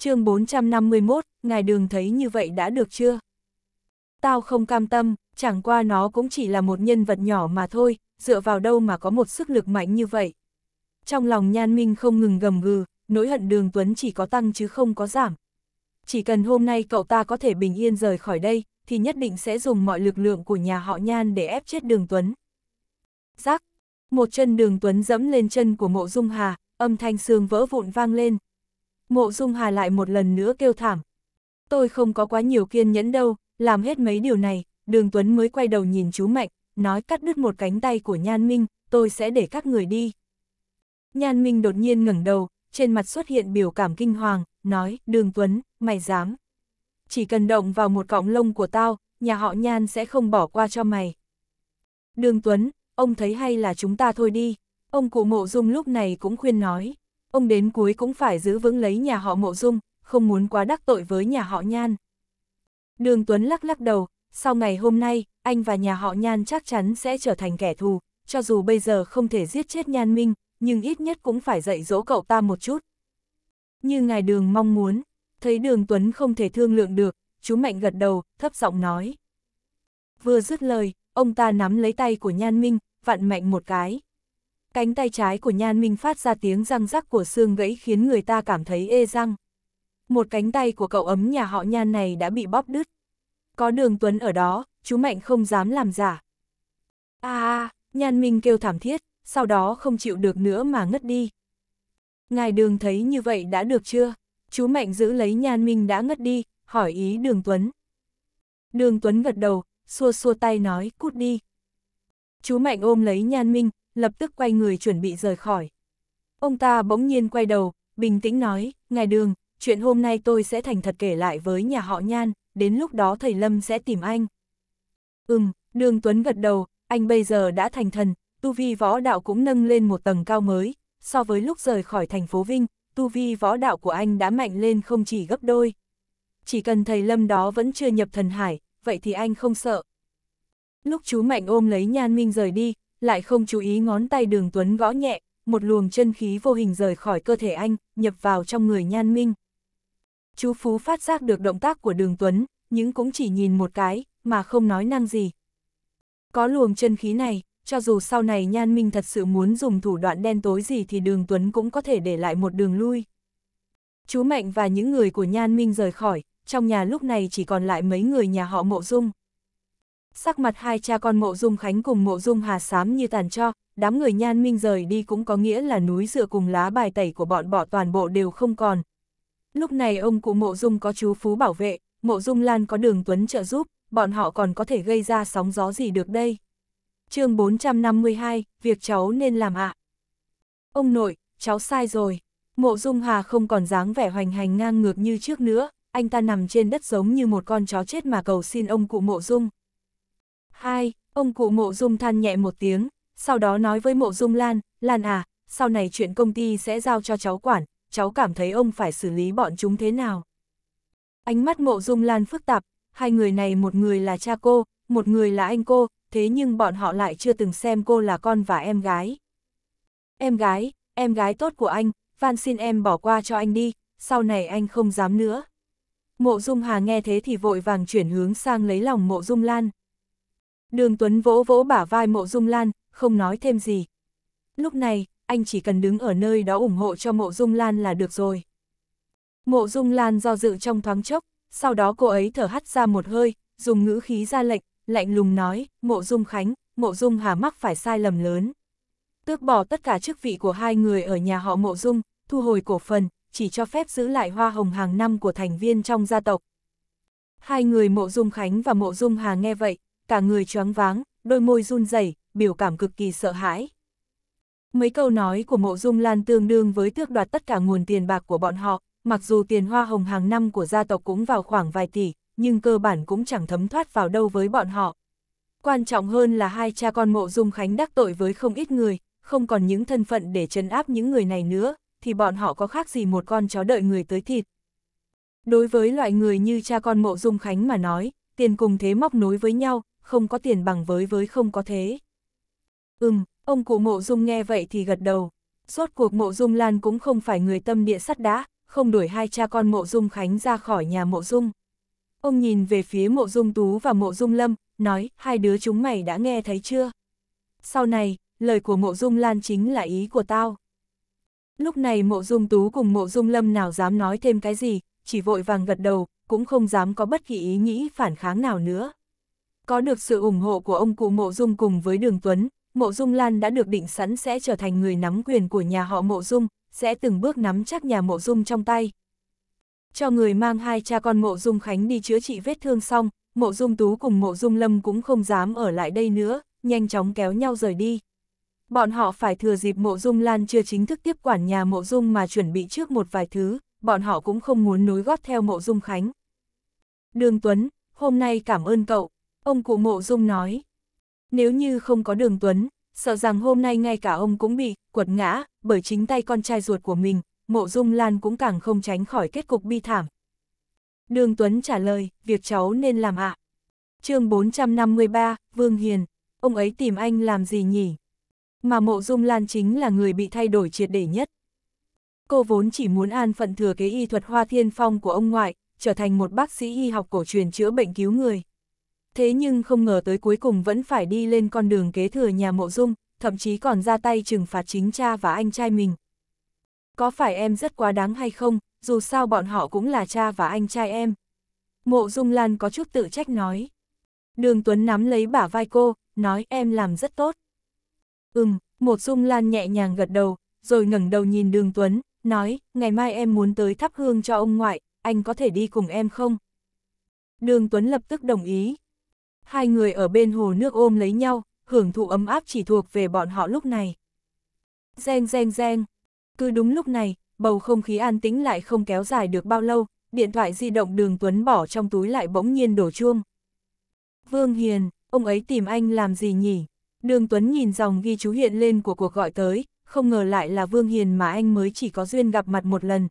chương 451, ngài đường thấy như vậy đã được chưa? Tao không cam tâm, chẳng qua nó cũng chỉ là một nhân vật nhỏ mà thôi, dựa vào đâu mà có một sức lực mạnh như vậy. Trong lòng Nhan Minh không ngừng gầm gừ, nỗi hận đường Tuấn chỉ có tăng chứ không có giảm. Chỉ cần hôm nay cậu ta có thể bình yên rời khỏi đây, thì nhất định sẽ dùng mọi lực lượng của nhà họ Nhan để ép chết đường Tuấn. Giác! Một chân đường Tuấn dẫm lên chân của mộ dung hà, âm thanh xương vỡ vụn vang lên, Mộ Dung Hà lại một lần nữa kêu thảm. Tôi không có quá nhiều kiên nhẫn đâu, làm hết mấy điều này, Đường Tuấn mới quay đầu nhìn chú Mạnh, nói cắt đứt một cánh tay của Nhan Minh, tôi sẽ để các người đi. Nhan Minh đột nhiên ngẩng đầu, trên mặt xuất hiện biểu cảm kinh hoàng, nói, Đường Tuấn, mày dám. Chỉ cần động vào một cọng lông của tao, nhà họ Nhan sẽ không bỏ qua cho mày. Đường Tuấn, ông thấy hay là chúng ta thôi đi. Ông cụ mộ dung lúc này cũng khuyên nói ông đến cuối cũng phải giữ vững lấy nhà họ mộ dung, không muốn quá đắc tội với nhà họ nhan. Đường Tuấn lắc lắc đầu, sau ngày hôm nay, anh và nhà họ nhan chắc chắn sẽ trở thành kẻ thù, cho dù bây giờ không thể giết chết nhan minh, nhưng ít nhất cũng phải dạy dỗ cậu ta một chút. Như ngài đường mong muốn, thấy đường Tuấn không thể thương lượng được, chú Mạnh gật đầu, thấp giọng nói. Vừa dứt lời, ông ta nắm lấy tay của nhan minh, vặn mạnh một cái. Cánh tay trái của Nhan Minh phát ra tiếng răng rắc của xương gãy khiến người ta cảm thấy ê răng. Một cánh tay của cậu ấm nhà họ Nhan này đã bị bóp đứt. Có đường Tuấn ở đó, chú Mạnh không dám làm giả. a à, Nhan Minh kêu thảm thiết, sau đó không chịu được nữa mà ngất đi. Ngài đường thấy như vậy đã được chưa? Chú Mạnh giữ lấy Nhan Minh đã ngất đi, hỏi ý đường Tuấn. Đường Tuấn gật đầu, xua xua tay nói cút đi. Chú Mạnh ôm lấy Nhan Minh, lập tức quay người chuẩn bị rời khỏi. Ông ta bỗng nhiên quay đầu, bình tĩnh nói, ngài đường, chuyện hôm nay tôi sẽ thành thật kể lại với nhà họ Nhan, đến lúc đó thầy Lâm sẽ tìm anh. Ừm, đường Tuấn gật đầu, anh bây giờ đã thành thần, tu vi võ đạo cũng nâng lên một tầng cao mới, so với lúc rời khỏi thành phố Vinh, tu vi võ đạo của anh đã mạnh lên không chỉ gấp đôi. Chỉ cần thầy Lâm đó vẫn chưa nhập thần hải, vậy thì anh không sợ. Lúc chú Mạnh ôm lấy Nhan Minh rời đi, lại không chú ý ngón tay đường Tuấn gõ nhẹ, một luồng chân khí vô hình rời khỏi cơ thể anh, nhập vào trong người Nhan Minh. Chú Phú phát giác được động tác của đường Tuấn, nhưng cũng chỉ nhìn một cái, mà không nói năng gì. Có luồng chân khí này, cho dù sau này Nhan Minh thật sự muốn dùng thủ đoạn đen tối gì thì đường Tuấn cũng có thể để lại một đường lui. Chú Mạnh và những người của Nhan Minh rời khỏi, trong nhà lúc này chỉ còn lại mấy người nhà họ Mộ Dung. Sắc mặt hai cha con mộ dung khánh cùng mộ dung hà sám như tàn cho, đám người nhan minh rời đi cũng có nghĩa là núi dựa cùng lá bài tẩy của bọn bỏ toàn bộ đều không còn. Lúc này ông cụ mộ dung có chú Phú bảo vệ, mộ dung lan có đường tuấn trợ giúp, bọn họ còn có thể gây ra sóng gió gì được đây. chương 452, việc cháu nên làm ạ. Ông nội, cháu sai rồi. Mộ dung hà không còn dáng vẻ hoành hành ngang ngược như trước nữa, anh ta nằm trên đất giống như một con chó chết mà cầu xin ông cụ mộ dung. Hai, ông cụ mộ dung than nhẹ một tiếng, sau đó nói với mộ dung Lan, Lan à, sau này chuyện công ty sẽ giao cho cháu quản, cháu cảm thấy ông phải xử lý bọn chúng thế nào. Ánh mắt mộ dung Lan phức tạp, hai người này một người là cha cô, một người là anh cô, thế nhưng bọn họ lại chưa từng xem cô là con và em gái. Em gái, em gái tốt của anh, van xin em bỏ qua cho anh đi, sau này anh không dám nữa. Mộ Dung Hà nghe thế thì vội vàng chuyển hướng sang lấy lòng Mộ Dung Lan. Đường Tuấn vỗ vỗ bả vai mộ dung lan, không nói thêm gì. Lúc này, anh chỉ cần đứng ở nơi đó ủng hộ cho mộ dung lan là được rồi. Mộ dung lan do dự trong thoáng chốc, sau đó cô ấy thở hắt ra một hơi, dùng ngữ khí ra lệnh, lạnh lùng nói, mộ dung khánh, mộ dung hà mắc phải sai lầm lớn. Tước bỏ tất cả chức vị của hai người ở nhà họ mộ dung, thu hồi cổ phần, chỉ cho phép giữ lại hoa hồng hàng năm của thành viên trong gia tộc. Hai người mộ dung khánh và mộ dung hà nghe vậy, cả người choáng váng, đôi môi run rẩy, biểu cảm cực kỳ sợ hãi. Mấy câu nói của Mộ Dung Lan tương đương với tước đoạt tất cả nguồn tiền bạc của bọn họ, mặc dù tiền hoa hồng hàng năm của gia tộc cũng vào khoảng vài tỷ, nhưng cơ bản cũng chẳng thấm thoát vào đâu với bọn họ. Quan trọng hơn là hai cha con Mộ Dung Khánh đắc tội với không ít người, không còn những thân phận để trấn áp những người này nữa, thì bọn họ có khác gì một con chó đợi người tới thịt. Đối với loại người như cha con Mộ Dung Khánh mà nói, tiền cùng thế móc nối với nhau, không có tiền bằng với với không có thế. Ừm, ông cụ mộ dung nghe vậy thì gật đầu. Suốt cuộc mộ dung Lan cũng không phải người tâm địa sắt đá, không đuổi hai cha con mộ dung Khánh ra khỏi nhà mộ dung. Ông nhìn về phía mộ dung Tú và mộ dung Lâm, nói, hai đứa chúng mày đã nghe thấy chưa? Sau này, lời của mộ dung Lan chính là ý của tao. Lúc này mộ dung Tú cùng mộ dung Lâm nào dám nói thêm cái gì, chỉ vội vàng gật đầu, cũng không dám có bất kỳ ý nghĩ phản kháng nào nữa. Có được sự ủng hộ của ông cụ Mộ Dung cùng với Đường Tuấn, Mộ Dung Lan đã được định sẵn sẽ trở thành người nắm quyền của nhà họ Mộ Dung, sẽ từng bước nắm chắc nhà Mộ Dung trong tay. Cho người mang hai cha con Mộ Dung Khánh đi chữa trị vết thương xong, Mộ Dung Tú cùng Mộ Dung Lâm cũng không dám ở lại đây nữa, nhanh chóng kéo nhau rời đi. Bọn họ phải thừa dịp Mộ Dung Lan chưa chính thức tiếp quản nhà Mộ Dung mà chuẩn bị trước một vài thứ, bọn họ cũng không muốn nối gót theo Mộ Dung Khánh. Đường Tuấn, hôm nay cảm ơn cậu, Ông cụ mộ dung nói, nếu như không có đường tuấn, sợ rằng hôm nay ngay cả ông cũng bị quật ngã, bởi chính tay con trai ruột của mình, mộ dung lan cũng càng không tránh khỏi kết cục bi thảm. Đường Tuấn trả lời, việc cháu nên làm ạ. À? chương 453, Vương Hiền, ông ấy tìm anh làm gì nhỉ? Mà mộ dung lan chính là người bị thay đổi triệt để nhất. Cô vốn chỉ muốn an phận thừa kế y thuật hoa thiên phong của ông ngoại, trở thành một bác sĩ y học cổ truyền chữa bệnh cứu người thế nhưng không ngờ tới cuối cùng vẫn phải đi lên con đường kế thừa nhà mộ dung, thậm chí còn ra tay trừng phạt chính cha và anh trai mình. Có phải em rất quá đáng hay không, dù sao bọn họ cũng là cha và anh trai em. Mộ dung Lan có chút tự trách nói. Đường Tuấn nắm lấy bả vai cô, nói em làm rất tốt. Ừm, một dung Lan nhẹ nhàng gật đầu, rồi ngẩng đầu nhìn đường Tuấn, nói, ngày mai em muốn tới thắp hương cho ông ngoại, anh có thể đi cùng em không? Đường Tuấn lập tức đồng ý, hai người ở bên hồ nước ôm lấy nhau, hưởng thụ ấm áp chỉ thuộc về bọn họ lúc này. Reng reng reng, cứ đúng lúc này, bầu không khí an tĩnh lại không kéo dài được bao lâu, điện thoại di động đường Tuấn bỏ trong túi lại bỗng nhiên đổ chuông. Vương Hiền, ông ấy tìm anh làm gì nhỉ? Đường Tuấn nhìn dòng ghi chú hiện lên của cuộc gọi tới, không ngờ lại là Vương Hiền mà anh mới chỉ có duyên gặp mặt một lần.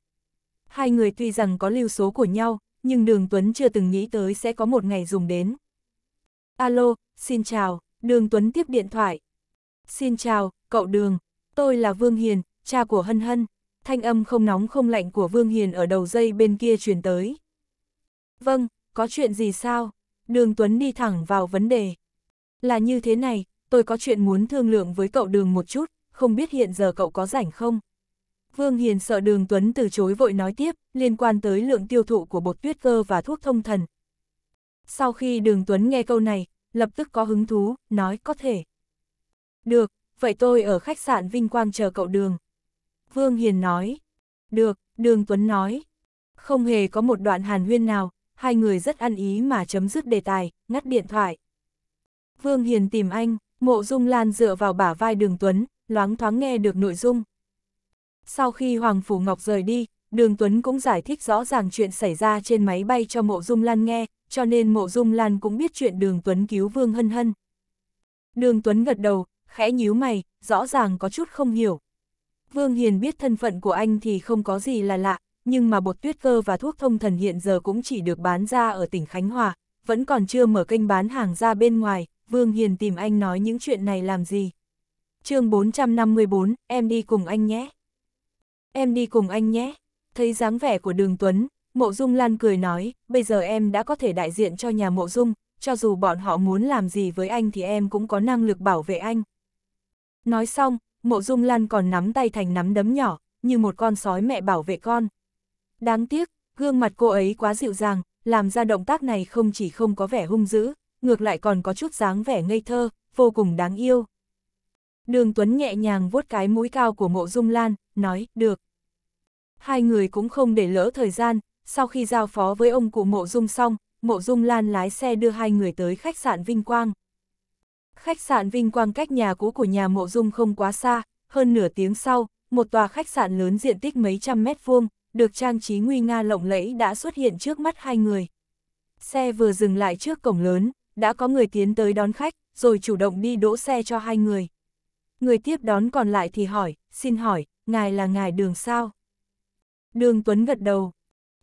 Hai người tuy rằng có lưu số của nhau, nhưng Đường Tuấn chưa từng nghĩ tới sẽ có một ngày dùng đến. Alo, xin chào, Đường Tuấn tiếp điện thoại. Xin chào, cậu Đường, tôi là Vương Hiền, cha của Hân Hân. Thanh âm không nóng không lạnh của Vương Hiền ở đầu dây bên kia truyền tới. Vâng, có chuyện gì sao? Đường Tuấn đi thẳng vào vấn đề. Là như thế này, tôi có chuyện muốn thương lượng với cậu Đường một chút, không biết hiện giờ cậu có rảnh không? Vương Hiền sợ Đường Tuấn từ chối vội nói tiếp, liên quan tới lượng tiêu thụ của bột tuyết cơ và thuốc thông thần, sau khi đường Tuấn nghe câu này, lập tức có hứng thú, nói có thể. Được, vậy tôi ở khách sạn Vinh Quang chờ cậu đường. Vương Hiền nói. Được, đường Tuấn nói. Không hề có một đoạn hàn huyên nào, hai người rất ăn ý mà chấm dứt đề tài, ngắt điện thoại. Vương Hiền tìm anh, mộ dung lan dựa vào bả vai đường Tuấn, loáng thoáng nghe được nội dung. Sau khi Hoàng Phủ Ngọc rời đi, Đường Tuấn cũng giải thích rõ ràng chuyện xảy ra trên máy bay cho Mộ Dung Lan nghe, cho nên Mộ Dung Lan cũng biết chuyện Đường Tuấn cứu Vương Hân Hân. Đường Tuấn gật đầu, khẽ nhíu mày, rõ ràng có chút không hiểu. Vương Hiền biết thân phận của anh thì không có gì là lạ, nhưng mà bột tuyết cơ và thuốc thông thần hiện giờ cũng chỉ được bán ra ở tỉnh Khánh Hòa, vẫn còn chưa mở kênh bán hàng ra bên ngoài, Vương Hiền tìm anh nói những chuyện này làm gì. chương 454, em đi cùng anh nhé. Em đi cùng anh nhé. Thấy dáng vẻ của đường Tuấn, Mộ Dung Lan cười nói, bây giờ em đã có thể đại diện cho nhà Mộ Dung, cho dù bọn họ muốn làm gì với anh thì em cũng có năng lực bảo vệ anh. Nói xong, Mộ Dung Lan còn nắm tay thành nắm đấm nhỏ, như một con sói mẹ bảo vệ con. Đáng tiếc, gương mặt cô ấy quá dịu dàng, làm ra động tác này không chỉ không có vẻ hung dữ, ngược lại còn có chút dáng vẻ ngây thơ, vô cùng đáng yêu. Đường Tuấn nhẹ nhàng vuốt cái mũi cao của Mộ Dung Lan, nói, được. Hai người cũng không để lỡ thời gian, sau khi giao phó với ông cụ Mộ Dung xong, Mộ Dung Lan lái xe đưa hai người tới khách sạn Vinh Quang. Khách sạn Vinh Quang cách nhà cũ của nhà Mộ Dung không quá xa, hơn nửa tiếng sau, một tòa khách sạn lớn diện tích mấy trăm mét vuông, được trang trí nguy nga lộng lẫy đã xuất hiện trước mắt hai người. Xe vừa dừng lại trước cổng lớn, đã có người tiến tới đón khách, rồi chủ động đi đỗ xe cho hai người. Người tiếp đón còn lại thì hỏi, xin hỏi, ngài là ngài đường sao? Đường Tuấn gật đầu,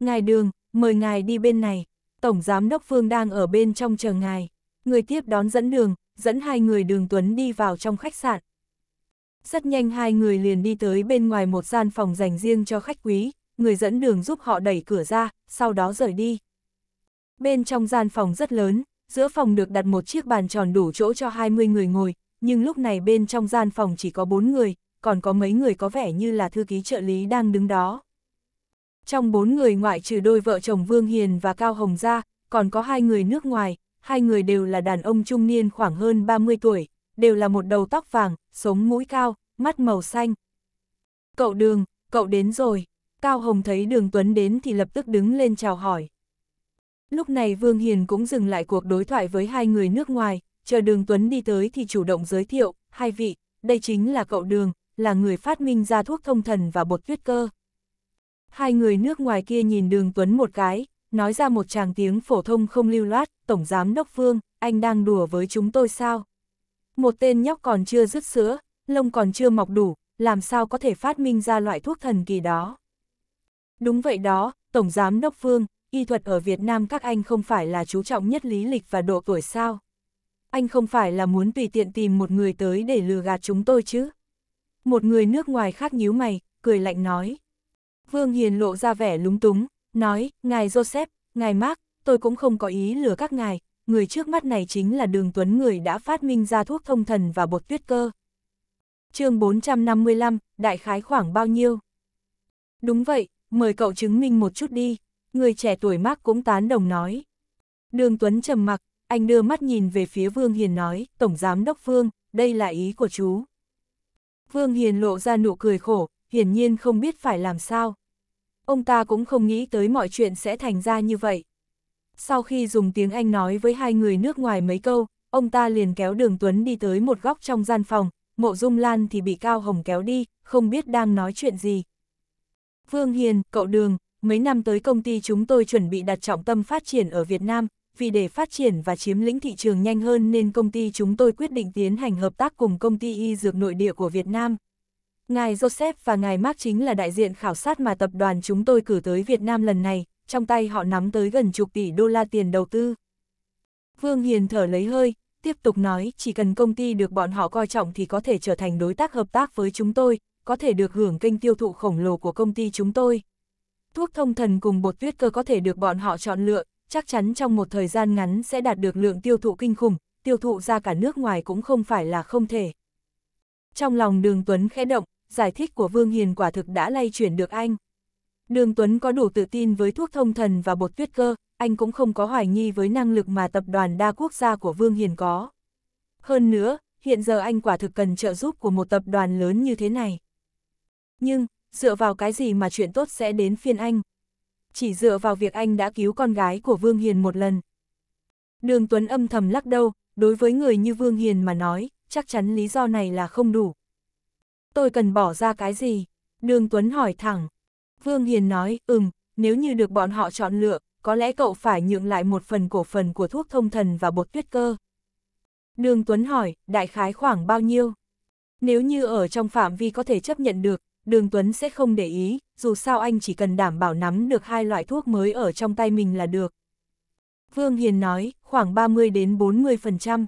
Ngài đường, mời ngài đi bên này. Tổng Giám Đốc Phương đang ở bên trong chờ ngài. Người tiếp đón dẫn đường, dẫn hai người đường Tuấn đi vào trong khách sạn. Rất nhanh hai người liền đi tới bên ngoài một gian phòng dành riêng cho khách quý, người dẫn đường giúp họ đẩy cửa ra, sau đó rời đi. Bên trong gian phòng rất lớn, giữa phòng được đặt một chiếc bàn tròn đủ chỗ cho 20 người ngồi, nhưng lúc này bên trong gian phòng chỉ có 4 người, còn có mấy người có vẻ như là thư ký trợ lý đang đứng đó trong bốn người ngoại trừ đôi vợ chồng Vương Hiền và Cao Hồng Gia còn có hai người nước ngoài, hai người đều là đàn ông trung niên khoảng hơn 30 tuổi, đều là một đầu tóc vàng, sống mũi cao, mắt màu xanh. Cậu Đường, cậu đến rồi. Cao Hồng thấy Đường Tuấn đến thì lập tức đứng lên chào hỏi. Lúc này Vương Hiền cũng dừng lại cuộc đối thoại với hai người nước ngoài, chờ Đường Tuấn đi tới thì chủ động giới thiệu, hai vị, đây chính là cậu Đường, là người phát minh ra thuốc thông thần và bột tuyết cơ hai người nước ngoài kia nhìn đường Tuấn một cái, nói ra một tràng tiếng phổ thông không lưu loát, Tổng Giám Đốc Vương, anh đang đùa với chúng tôi sao? Một tên nhóc còn chưa rứt sữa, lông còn chưa mọc đủ, làm sao có thể phát minh ra loại thuốc thần kỳ đó? Đúng vậy đó, Tổng Giám Đốc Vương, y thuật ở Việt Nam các anh không phải là chú trọng nhất lý lịch và độ tuổi sao? Anh không phải là muốn tùy tiện tìm một người tới để lừa gạt chúng tôi chứ? Một người nước ngoài khác nhíu mày, cười lạnh nói. Vương Hiền lộ ra vẻ lúng túng, nói, ngài Joseph, ngài Mark, tôi cũng không có ý lừa các ngài, người trước mắt này chính là đường tuấn người đã phát minh ra thuốc thông thần và bột tuyết cơ. chương 455, đại khái khoảng bao nhiêu? Đúng vậy, mời cậu chứng minh một chút đi, người trẻ tuổi Mark cũng tán đồng nói. Đường Tuấn trầm mặc, anh đưa mắt nhìn về phía Vương Hiền nói, Tổng Giám Đốc Vương, đây là ý của chú. Vương Hiền lộ ra nụ cười khổ, hiển nhiên không biết phải làm sao. Ông ta cũng không nghĩ tới mọi chuyện sẽ thành ra như vậy. Sau khi dùng tiếng Anh nói với hai người nước ngoài mấy câu, ông ta liền kéo đường Tuấn đi tới một góc trong gian phòng, mộ dung lan thì bị Cao Hồng kéo đi, không biết đang nói chuyện gì. Vương Hiền, cậu Đường, mấy năm tới công ty chúng tôi chuẩn bị đặt trọng tâm phát triển ở Việt Nam, vì để phát triển và chiếm lĩnh thị trường nhanh hơn nên công ty chúng tôi quyết định tiến hành hợp tác cùng công ty y dược nội địa của Việt Nam. Ngài Joseph và ngài Mark chính là đại diện khảo sát mà tập đoàn chúng tôi cử tới Việt Nam lần này, trong tay họ nắm tới gần chục tỷ đô la tiền đầu tư. Vương Hiền thở lấy hơi, tiếp tục nói chỉ cần công ty được bọn họ coi trọng thì có thể trở thành đối tác hợp tác với chúng tôi, có thể được hưởng kênh tiêu thụ khổng lồ của công ty chúng tôi. Thuốc thông thần cùng bột tuyết cơ có thể được bọn họ chọn lựa, chắc chắn trong một thời gian ngắn sẽ đạt được lượng tiêu thụ kinh khủng, tiêu thụ ra cả nước ngoài cũng không phải là không thể. Trong lòng đường Tuấn khẽ động, giải thích của Vương Hiền quả thực đã lay chuyển được anh. Đường Tuấn có đủ tự tin với thuốc thông thần và bột tuyết cơ, anh cũng không có hoài nghi với năng lực mà tập đoàn đa quốc gia của Vương Hiền có. Hơn nữa, hiện giờ anh quả thực cần trợ giúp của một tập đoàn lớn như thế này. Nhưng, dựa vào cái gì mà chuyện tốt sẽ đến phiên anh? Chỉ dựa vào việc anh đã cứu con gái của Vương Hiền một lần. Đường Tuấn âm thầm lắc đầu, đối với người như Vương Hiền mà nói, chắc chắn lý do này là không đủ tôi cần bỏ ra cái gì? Đường Tuấn hỏi thẳng. Vương Hiền nói, ừm, nếu như được bọn họ chọn lựa, có lẽ cậu phải nhượng lại một phần cổ phần của thuốc thông thần và bột tuyết cơ. Đường Tuấn hỏi, đại khái khoảng bao nhiêu? Nếu như ở trong phạm vi có thể chấp nhận được, Đường Tuấn sẽ không để ý, dù sao anh chỉ cần đảm bảo nắm được hai loại thuốc mới ở trong tay mình là được. Vương Hiền nói, khoảng 30 đến 40%.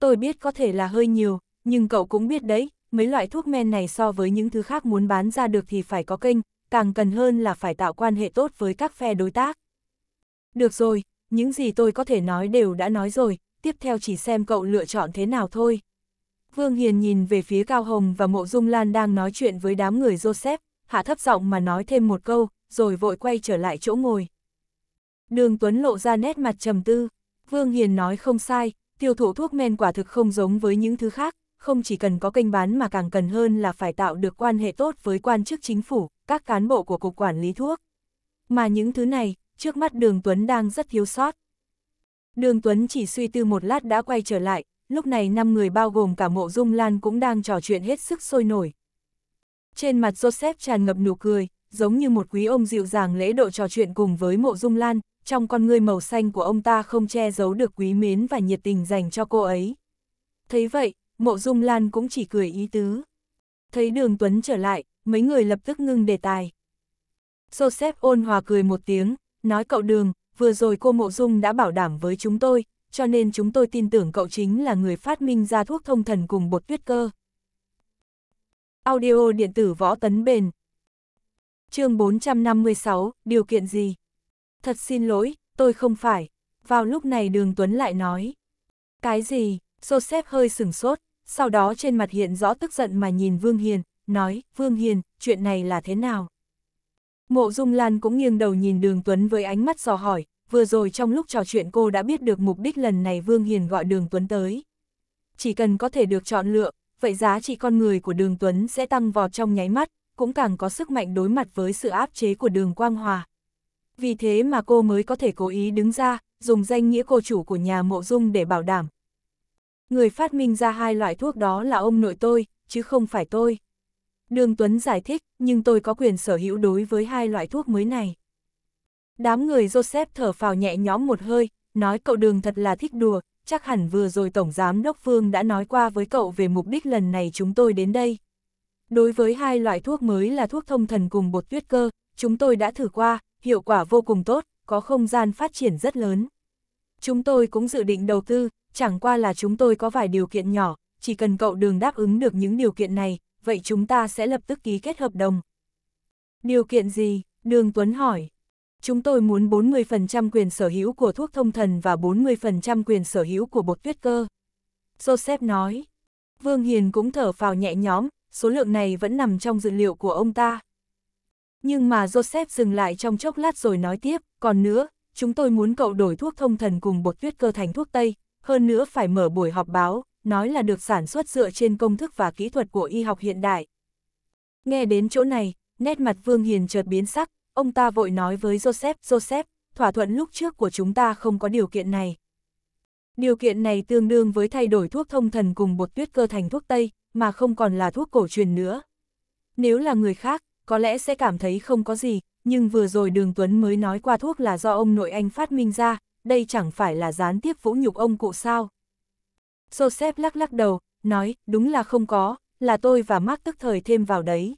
Tôi biết có thể là hơi nhiều, nhưng cậu cũng biết đấy, mấy loại thuốc men này so với những thứ khác muốn bán ra được thì phải có kênh, càng cần hơn là phải tạo quan hệ tốt với các phe đối tác. Được rồi, những gì tôi có thể nói đều đã nói rồi, tiếp theo chỉ xem cậu lựa chọn thế nào thôi. Vương Hiền nhìn về phía Cao Hồng và Mộ Dung Lan đang nói chuyện với đám người Joseph, hạ thấp giọng mà nói thêm một câu, rồi vội quay trở lại chỗ ngồi. Đường Tuấn lộ ra nét mặt trầm tư, Vương Hiền nói không sai, tiêu thụ thuốc men quả thực không giống với những thứ khác, không chỉ cần có kênh bán mà càng cần hơn là phải tạo được quan hệ tốt với quan chức chính phủ, các cán bộ của Cục Quản lý Thuốc. Mà những thứ này, trước mắt Đường Tuấn đang rất thiếu sót. Đường Tuấn chỉ suy tư một lát đã quay trở lại, lúc này năm người bao gồm cả mộ dung lan cũng đang trò chuyện hết sức sôi nổi. Trên mặt Joseph tràn ngập nụ cười, giống như một quý ông dịu dàng lễ độ trò chuyện cùng với mộ dung lan, trong con ngươi màu xanh của ông ta không che giấu được quý mến và nhiệt tình dành cho cô ấy. Thấy vậy, mộ dung lan cũng chỉ cười ý tứ. Thấy đường Tuấn trở lại, mấy người lập tức ngưng đề tài. Joseph ôn hòa cười một tiếng, nói cậu đường, vừa rồi cô mộ dung đã bảo đảm với chúng tôi, cho nên chúng tôi tin tưởng cậu chính là người phát minh ra thuốc thông thần cùng bột tuyết cơ. Audio điện tử võ tấn bền chương 456, điều kiện gì? Thật xin lỗi, tôi không phải. Vào lúc này đường Tuấn lại nói. Cái gì? Joseph hơi sửng sốt sau đó trên mặt hiện rõ tức giận mà nhìn Vương Hiền, nói, Vương Hiền, chuyện này là thế nào? Mộ Dung Lan cũng nghiêng đầu nhìn Đường Tuấn với ánh mắt dò hỏi, vừa rồi trong lúc trò chuyện cô đã biết được mục đích lần này Vương Hiền gọi Đường Tuấn tới. Chỉ cần có thể được chọn lựa, vậy giá trị con người của Đường Tuấn sẽ tăng vọt trong nháy mắt, cũng càng có sức mạnh đối mặt với sự áp chế của Đường Quang Hòa. Vì thế mà cô mới có thể cố ý đứng ra, dùng danh nghĩa cô chủ của nhà Mộ Dung để bảo đảm, Người phát minh ra hai loại thuốc đó là ông nội tôi, chứ không phải tôi. Đường Tuấn giải thích, nhưng tôi có quyền sở hữu đối với hai loại thuốc mới này. Đám người Joseph thở phào nhẹ nhõm một hơi, nói cậu đường thật là thích đùa, chắc hẳn vừa rồi Tổng Giám Đốc Phương đã nói qua với cậu về mục đích lần này chúng tôi đến đây. Đối với hai loại thuốc mới là thuốc thông thần cùng bột tuyết cơ, chúng tôi đã thử qua, hiệu quả vô cùng tốt, có không gian phát triển rất lớn. Chúng tôi cũng dự định đầu tư, chẳng qua là chúng tôi có vài điều kiện nhỏ, chỉ cần cậu đường đáp ứng được những điều kiện này, vậy chúng ta sẽ lập tức ký kết hợp đồng. Điều kiện gì? Đường Tuấn hỏi. Chúng tôi muốn 40% quyền sở hữu của thuốc thông thần và 40% quyền sở hữu của bột tuyết cơ. Joseph nói. Vương Hiền cũng thở phào nhẹ nhõm, số lượng này vẫn nằm trong dự liệu của ông ta. Nhưng mà Joseph dừng lại trong chốc lát rồi nói tiếp, còn nữa, chúng tôi muốn cậu đổi thuốc thông thần cùng bột tuyết cơ thành thuốc Tây, hơn nữa phải mở buổi họp báo, nói là được sản xuất dựa trên công thức và kỹ thuật của y học hiện đại. Nghe đến chỗ này, nét mặt Vương Hiền chợt biến sắc, ông ta vội nói với Joseph, Joseph, thỏa thuận lúc trước của chúng ta không có điều kiện này. Điều kiện này tương đương với thay đổi thuốc thông thần cùng bột tuyết cơ thành thuốc Tây, mà không còn là thuốc cổ truyền nữa. Nếu là người khác, có lẽ sẽ cảm thấy không có gì, nhưng vừa rồi Đường Tuấn mới nói qua thuốc là do ông nội anh phát minh ra, đây chẳng phải là gián tiếp vũ nhục ông cụ sao. Joseph lắc lắc đầu, nói, đúng là không có, là tôi và Mark tức thời thêm vào đấy.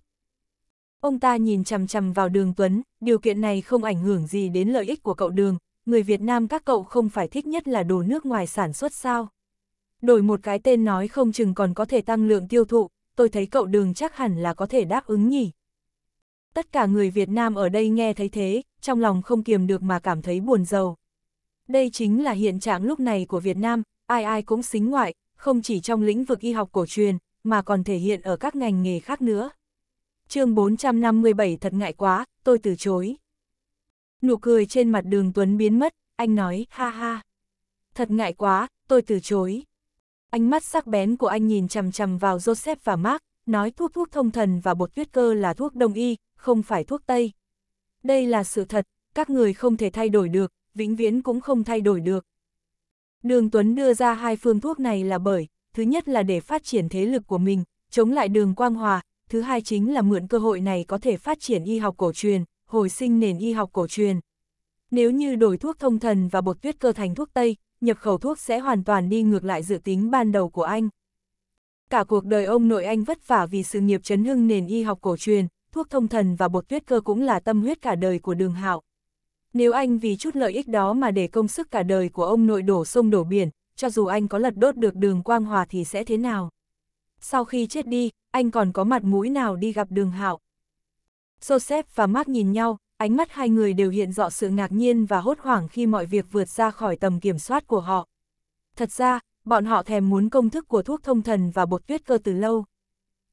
Ông ta nhìn chằm chằm vào đường Tuấn, điều kiện này không ảnh hưởng gì đến lợi ích của cậu đường, người Việt Nam các cậu không phải thích nhất là đồ nước ngoài sản xuất sao. Đổi một cái tên nói không chừng còn có thể tăng lượng tiêu thụ, tôi thấy cậu đường chắc hẳn là có thể đáp ứng nhỉ. Tất cả người Việt Nam ở đây nghe thấy thế, trong lòng không kiềm được mà cảm thấy buồn giàu. Đây chính là hiện trạng lúc này của Việt Nam, ai ai cũng xính ngoại, không chỉ trong lĩnh vực y học cổ truyền, mà còn thể hiện ở các ngành nghề khác nữa. chương 457 thật ngại quá, tôi từ chối. Nụ cười trên mặt đường Tuấn biến mất, anh nói, ha ha. Thật ngại quá, tôi từ chối. Ánh mắt sắc bén của anh nhìn chằm chằm vào Joseph và Mark, nói thuốc thuốc thông thần và bột tuyết cơ là thuốc đông y, không phải thuốc Tây. Đây là sự thật, các người không thể thay đổi được, vĩnh viễn cũng không thay đổi được. Đường Tuấn đưa ra hai phương thuốc này là bởi, thứ nhất là để phát triển thế lực của mình, chống lại đường Quang Hòa, thứ hai chính là mượn cơ hội này có thể phát triển y học cổ truyền, hồi sinh nền y học cổ truyền. Nếu như đổi thuốc thông thần và bột tuyết cơ thành thuốc Tây, nhập khẩu thuốc sẽ hoàn toàn đi ngược lại dự tính ban đầu của anh. Cả cuộc đời ông nội anh vất vả vì sự nghiệp chấn hưng nền y học cổ truyền, thuốc thông thần và bột tuyết cơ cũng là tâm huyết cả đời của đường hạo. Nếu anh vì chút lợi ích đó mà để công sức cả đời của ông nội đổ sông đổ biển, cho dù anh có lật đốt được đường Quang Hòa thì sẽ thế nào? Sau khi chết đi, anh còn có mặt mũi nào đi gặp đường Hạo? Joseph và Mark nhìn nhau, ánh mắt hai người đều hiện rõ sự ngạc nhiên và hốt hoảng khi mọi việc vượt ra khỏi tầm kiểm soát của họ. Thật ra, bọn họ thèm muốn công thức của thuốc thông thần và bột tuyết cơ từ lâu.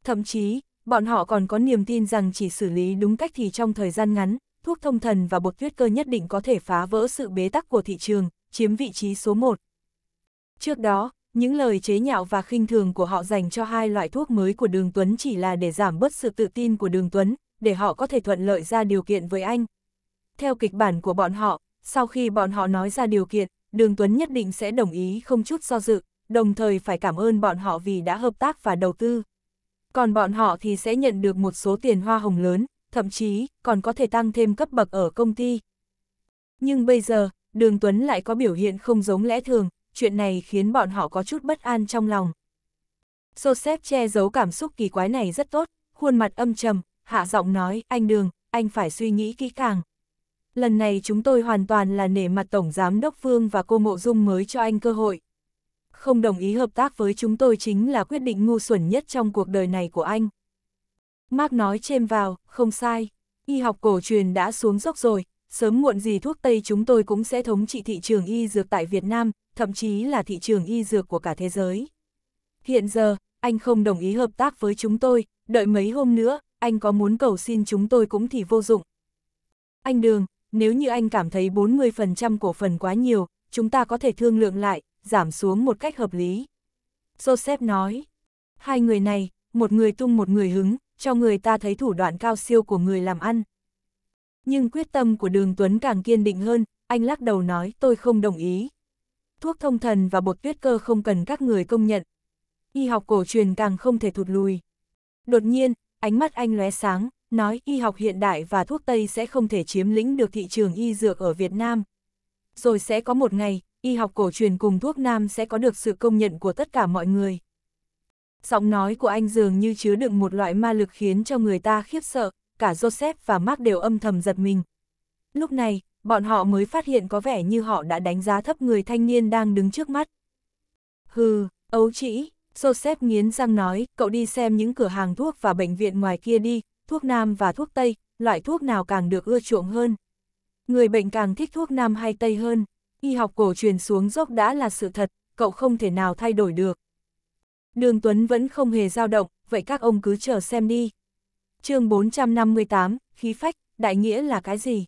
Thậm chí, bọn họ còn có niềm tin rằng chỉ xử lý đúng cách thì trong thời gian ngắn, thuốc thông thần và bột tuyết cơ nhất định có thể phá vỡ sự bế tắc của thị trường, chiếm vị trí số 1. Trước đó, những lời chế nhạo và khinh thường của họ dành cho hai loại thuốc mới của Đường Tuấn chỉ là để giảm bớt sự tự tin của Đường Tuấn, để họ có thể thuận lợi ra điều kiện với anh. Theo kịch bản của bọn họ, sau khi bọn họ nói ra điều kiện, Đường Tuấn nhất định sẽ đồng ý không chút do dự, đồng thời phải cảm ơn bọn họ vì đã hợp tác và đầu tư. Còn bọn họ thì sẽ nhận được một số tiền hoa hồng lớn, thậm chí còn có thể tăng thêm cấp bậc ở công ty. Nhưng bây giờ, Đường Tuấn lại có biểu hiện không giống lẽ thường, chuyện này khiến bọn họ có chút bất an trong lòng. Joseph che giấu cảm xúc kỳ quái này rất tốt, khuôn mặt âm trầm, hạ giọng nói, anh Đường, anh phải suy nghĩ kỹ càng. Lần này chúng tôi hoàn toàn là nể mặt Tổng Giám Đốc Phương và cô Mộ Dung mới cho anh cơ hội. Không đồng ý hợp tác với chúng tôi chính là quyết định ngu xuẩn nhất trong cuộc đời này của anh. Mark nói chêm vào, không sai, y học cổ truyền đã xuống dốc rồi, sớm muộn gì thuốc Tây chúng tôi cũng sẽ thống trị thị trường y dược tại Việt Nam, thậm chí là thị trường y dược của cả thế giới. Hiện giờ, anh không đồng ý hợp tác với chúng tôi, đợi mấy hôm nữa, anh có muốn cầu xin chúng tôi cũng thì vô dụng. Anh Đường, nếu như anh cảm thấy 40% cổ phần quá nhiều, chúng ta có thể thương lượng lại, giảm xuống một cách hợp lý. Joseph nói, hai người này, một người tung một người hứng, cho người ta thấy thủ đoạn cao siêu của người làm ăn. Nhưng quyết tâm của đường Tuấn càng kiên định hơn, anh lắc đầu nói tôi không đồng ý. Thuốc thông thần và bột tuyết cơ không cần các người công nhận. Y học cổ truyền càng không thể thụt lùi. Đột nhiên, ánh mắt anh lóe sáng, nói y học hiện đại và thuốc Tây sẽ không thể chiếm lĩnh được thị trường y dược ở Việt Nam. Rồi sẽ có một ngày, y học cổ truyền cùng thuốc Nam sẽ có được sự công nhận của tất cả mọi người. Giọng nói của anh dường như chứa đựng một loại ma lực khiến cho người ta khiếp sợ, cả Joseph và Mark đều âm thầm giật mình. Lúc này, bọn họ mới phát hiện có vẻ như họ đã đánh giá thấp người thanh niên đang đứng trước mắt. Hừ, ấu chỉ, Joseph nghiến răng nói, cậu đi xem những cửa hàng thuốc và bệnh viện ngoài kia đi, thuốc nam và thuốc tây, loại thuốc nào càng được ưa chuộng hơn. Người bệnh càng thích thuốc nam hay tây hơn, y học cổ truyền xuống dốc đã là sự thật, cậu không thể nào thay đổi được. Đường Tuấn vẫn không hề dao động, vậy các ông cứ chờ xem đi. chương 458, khí phách, đại nghĩa là cái gì?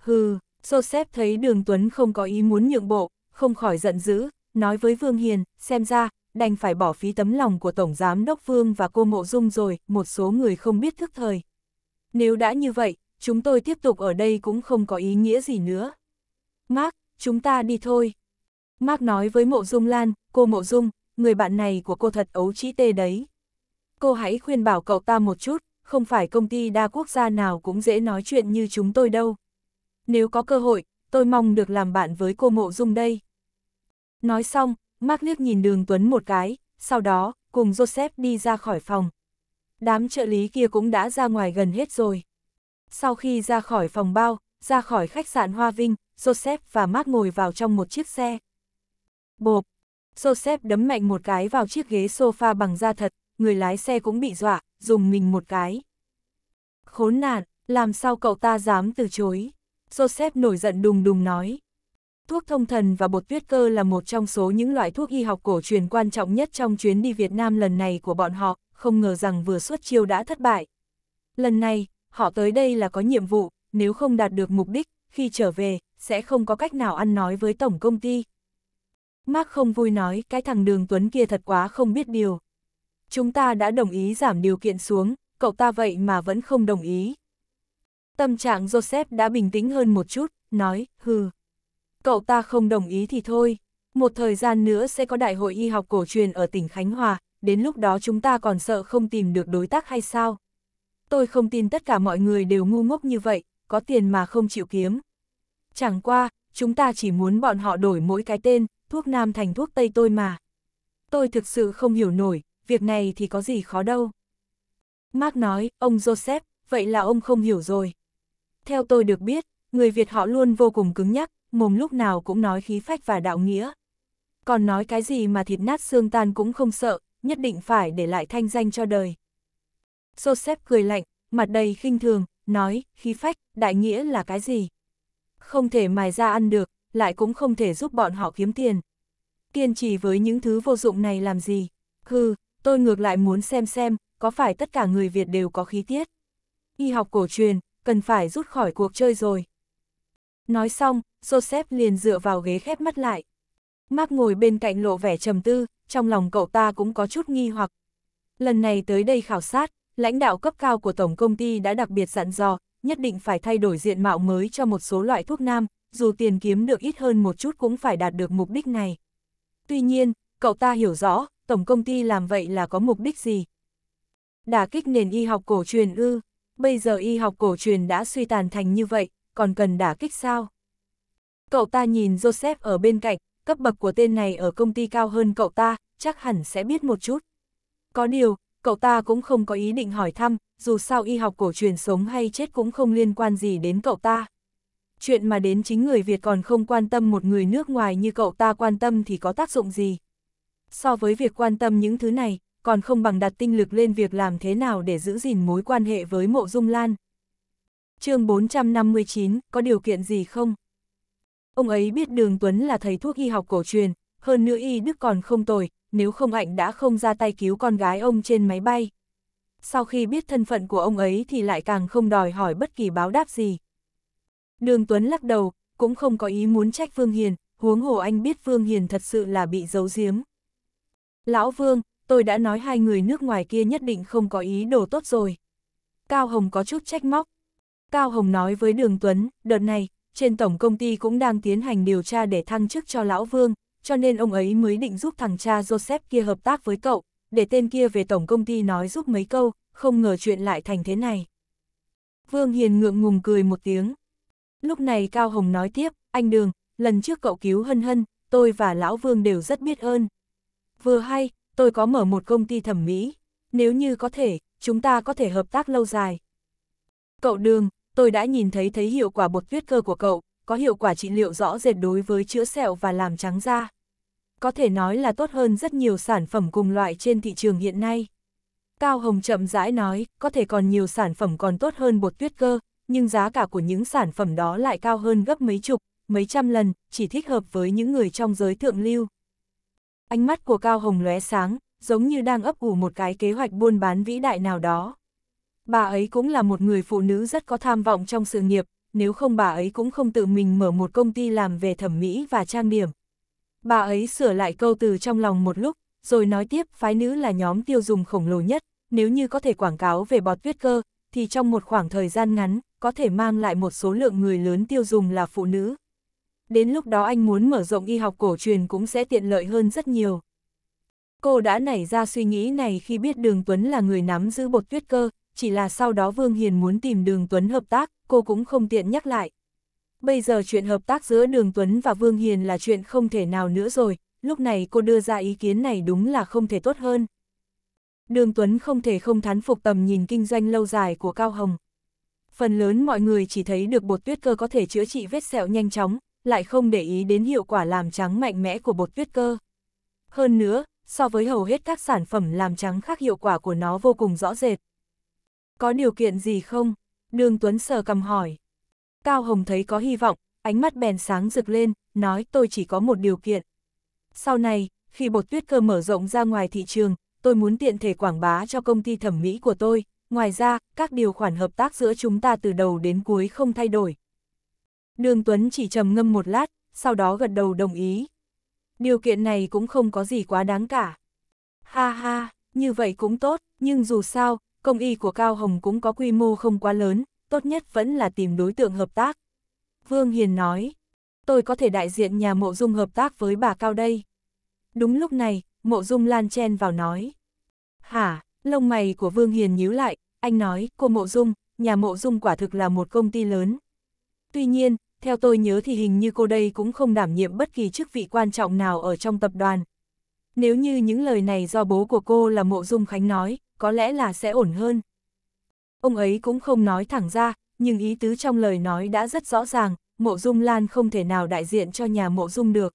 Hừ, Joseph thấy đường Tuấn không có ý muốn nhượng bộ, không khỏi giận dữ, nói với Vương Hiền, xem ra, đành phải bỏ phí tấm lòng của Tổng Giám Đốc Vương và cô Mộ Dung rồi, một số người không biết thức thời. Nếu đã như vậy, chúng tôi tiếp tục ở đây cũng không có ý nghĩa gì nữa. Mark, chúng ta đi thôi. Mark nói với Mộ Dung Lan, cô Mộ Dung, người bạn này của cô thật ấu trí tê đấy. Cô hãy khuyên bảo cậu ta một chút, không phải công ty đa quốc gia nào cũng dễ nói chuyện như chúng tôi đâu. Nếu có cơ hội, tôi mong được làm bạn với cô Mộ Dung đây. Nói xong, Mark liếc nhìn đường Tuấn một cái, sau đó, cùng Joseph đi ra khỏi phòng. Đám trợ lý kia cũng đã ra ngoài gần hết rồi. Sau khi ra khỏi phòng bao, ra khỏi khách sạn Hoa Vinh, Joseph và Mark ngồi vào trong một chiếc xe. Bộp, Joseph đấm mạnh một cái vào chiếc ghế sofa bằng da thật, người lái xe cũng bị dọa, dùng mình một cái. Khốn nạn, làm sao cậu ta dám từ chối? Joseph nổi giận đùng đùng nói. Thuốc thông thần và bột tuyết cơ là một trong số những loại thuốc y học cổ truyền quan trọng nhất trong chuyến đi Việt Nam lần này của bọn họ, không ngờ rằng vừa xuất chiêu đã thất bại. Lần này, họ tới đây là có nhiệm vụ, nếu không đạt được mục đích, khi trở về, sẽ không có cách nào ăn nói với tổng công ty, Mark không vui nói, cái thằng đường Tuấn kia thật quá không biết điều. Chúng ta đã đồng ý giảm điều kiện xuống, cậu ta vậy mà vẫn không đồng ý. Tâm trạng Joseph đã bình tĩnh hơn một chút, nói, hừ. Cậu ta không đồng ý thì thôi, một thời gian nữa sẽ có đại hội y học cổ truyền ở tỉnh Khánh Hòa, đến lúc đó chúng ta còn sợ không tìm được đối tác hay sao? Tôi không tin tất cả mọi người đều ngu ngốc như vậy, có tiền mà không chịu kiếm. Chẳng qua, chúng ta chỉ muốn bọn họ đổi mỗi cái tên, thuốc nam thành thuốc tây tôi mà. Tôi thực sự không hiểu nổi, việc này thì có gì khó đâu. Mark nói, ông Joseph, vậy là ông không hiểu rồi. Theo tôi được biết, người Việt họ luôn vô cùng cứng nhắc, mồm lúc nào cũng nói khí phách và đạo nghĩa. Còn nói cái gì mà thịt nát xương tan cũng không sợ, nhất định phải để lại thanh danh cho đời. Joseph cười lạnh, mặt đầy khinh thường, nói, khí phách, đại nghĩa là cái gì? Không thể mài ra ăn được, lại cũng không thể giúp bọn họ kiếm tiền. Kiên trì với những thứ vô dụng này làm gì? Hừ, tôi ngược lại muốn xem xem, có phải tất cả người Việt đều có khí tiết? Y học cổ truyền, cần phải rút khỏi cuộc chơi rồi. Nói xong, Joseph liền dựa vào ghế khép mắt lại. Mark ngồi bên cạnh lộ vẻ trầm tư, trong lòng cậu ta cũng có chút nghi hoặc. Lần này tới đây khảo sát, lãnh đạo cấp cao của tổng công ty đã đặc biệt dặn dò, nhất định phải thay đổi diện mạo mới cho một số loại thuốc nam, dù tiền kiếm được ít hơn một chút cũng phải đạt được mục đích này. Tuy nhiên, cậu ta hiểu rõ, tổng công ty làm vậy là có mục đích gì. Đả kích nền y học cổ truyền ư, bây giờ y học cổ truyền đã suy tàn thành như vậy, còn cần đả kích sao? Cậu ta nhìn Joseph ở bên cạnh, cấp bậc của tên này ở công ty cao hơn cậu ta, chắc hẳn sẽ biết một chút. Có điều, cậu ta cũng không có ý định hỏi thăm, dù sao y học cổ truyền sống hay chết cũng không liên quan gì đến cậu ta chuyện mà đến chính người Việt còn không quan tâm một người nước ngoài như cậu ta quan tâm thì có tác dụng gì. So với việc quan tâm những thứ này, còn không bằng đặt tinh lực lên việc làm thế nào để giữ gìn mối quan hệ với mộ dung lan. chương 459, có điều kiện gì không? Ông ấy biết Đường Tuấn là thầy thuốc y học cổ truyền, hơn nữa y đức còn không tồi, nếu không ảnh đã không ra tay cứu con gái ông trên máy bay. Sau khi biết thân phận của ông ấy thì lại càng không đòi hỏi bất kỳ báo đáp gì. Đường Tuấn lắc đầu, cũng không có ý muốn trách Phương Hiền, huống hồ anh biết Phương Hiền thật sự là bị giấu giếm. Lão Vương, tôi đã nói hai người nước ngoài kia nhất định không có ý đồ tốt rồi. Cao Hồng có chút trách móc. Cao Hồng nói với Đường Tuấn, đợt này, trên tổng công ty cũng đang tiến hành điều tra để thăng chức cho Lão Vương, cho nên ông ấy mới định giúp thằng cha Joseph kia hợp tác với cậu, để tên kia về tổng công ty nói giúp mấy câu, không ngờ chuyện lại thành thế này. Vương Hiền ngượng ngùng cười một tiếng, Lúc này Cao Hồng nói tiếp, anh Đường, lần trước cậu cứu Hân Hân, tôi và Lão Vương đều rất biết ơn. Vừa hay, tôi có mở một công ty thẩm mỹ, nếu như có thể, chúng ta có thể hợp tác lâu dài. Cậu Đường, tôi đã nhìn thấy thấy hiệu quả bột tuyết cơ của cậu, có hiệu quả trị liệu rõ rệt đối với chữa sẹo và làm trắng da. Có thể nói là tốt hơn rất nhiều sản phẩm cùng loại trên thị trường hiện nay. Cao Hồng chậm rãi nói, có thể còn nhiều sản phẩm còn tốt hơn bột tuyết cơ, nhưng giá cả của những sản phẩm đó lại cao hơn gấp mấy chục, mấy trăm lần, chỉ thích hợp với những người trong giới thượng lưu. Ánh mắt của Cao Hồng lóe sáng, giống như đang ấp ủ một cái kế hoạch buôn bán vĩ đại nào đó. Bà ấy cũng là một người phụ nữ rất có tham vọng trong sự nghiệp, nếu không bà ấy cũng không tự mình mở một công ty làm về thẩm mỹ và trang điểm. Bà ấy sửa lại câu từ trong lòng một lúc, rồi nói tiếp phái nữ là nhóm tiêu dùng khổng lồ nhất, nếu như có thể quảng cáo về bọt tuyết cơ, thì trong một khoảng thời gian ngắn, có thể mang lại một số lượng người lớn tiêu dùng là phụ nữ. Đến lúc đó anh muốn mở rộng y học cổ truyền cũng sẽ tiện lợi hơn rất nhiều. Cô đã nảy ra suy nghĩ này khi biết Đường Tuấn là người nắm giữ bột tuyết cơ, chỉ là sau đó Vương Hiền muốn tìm Đường Tuấn hợp tác, cô cũng không tiện nhắc lại. Bây giờ chuyện hợp tác giữa Đường Tuấn và Vương Hiền là chuyện không thể nào nữa rồi, lúc này cô đưa ra ý kiến này đúng là không thể tốt hơn. Đường Tuấn không thể không thán phục tầm nhìn kinh doanh lâu dài của Cao Hồng. Phần lớn mọi người chỉ thấy được bột tuyết cơ có thể chữa trị vết sẹo nhanh chóng, lại không để ý đến hiệu quả làm trắng mạnh mẽ của bột tuyết cơ. Hơn nữa, so với hầu hết các sản phẩm làm trắng khác hiệu quả của nó vô cùng rõ rệt. Có điều kiện gì không? Đường Tuấn sờ cầm hỏi. Cao Hồng thấy có hy vọng, ánh mắt bèn sáng rực lên, nói tôi chỉ có một điều kiện. Sau này, khi bột tuyết cơ mở rộng ra ngoài thị trường, tôi muốn tiện thể quảng bá cho công ty thẩm mỹ của tôi, ngoài ra, các điều khoản hợp tác giữa chúng ta từ đầu đến cuối không thay đổi. Đường Tuấn chỉ trầm ngâm một lát, sau đó gật đầu đồng ý. Điều kiện này cũng không có gì quá đáng cả. Ha ha, như vậy cũng tốt, nhưng dù sao, công y của Cao Hồng cũng có quy mô không quá lớn, tốt nhất vẫn là tìm đối tượng hợp tác. Vương Hiền nói, tôi có thể đại diện nhà mộ dung hợp tác với bà Cao đây. Đúng lúc này, Mộ Dung Lan chen vào nói. Hả, lông mày của Vương Hiền nhíu lại, anh nói, cô Mộ Dung, nhà Mộ Dung quả thực là một công ty lớn. Tuy nhiên, theo tôi nhớ thì hình như cô đây cũng không đảm nhiệm bất kỳ chức vị quan trọng nào ở trong tập đoàn. Nếu như những lời này do bố của cô là Mộ Dung Khánh nói, có lẽ là sẽ ổn hơn. Ông ấy cũng không nói thẳng ra, nhưng ý tứ trong lời nói đã rất rõ ràng, Mộ Dung Lan không thể nào đại diện cho nhà Mộ Dung được.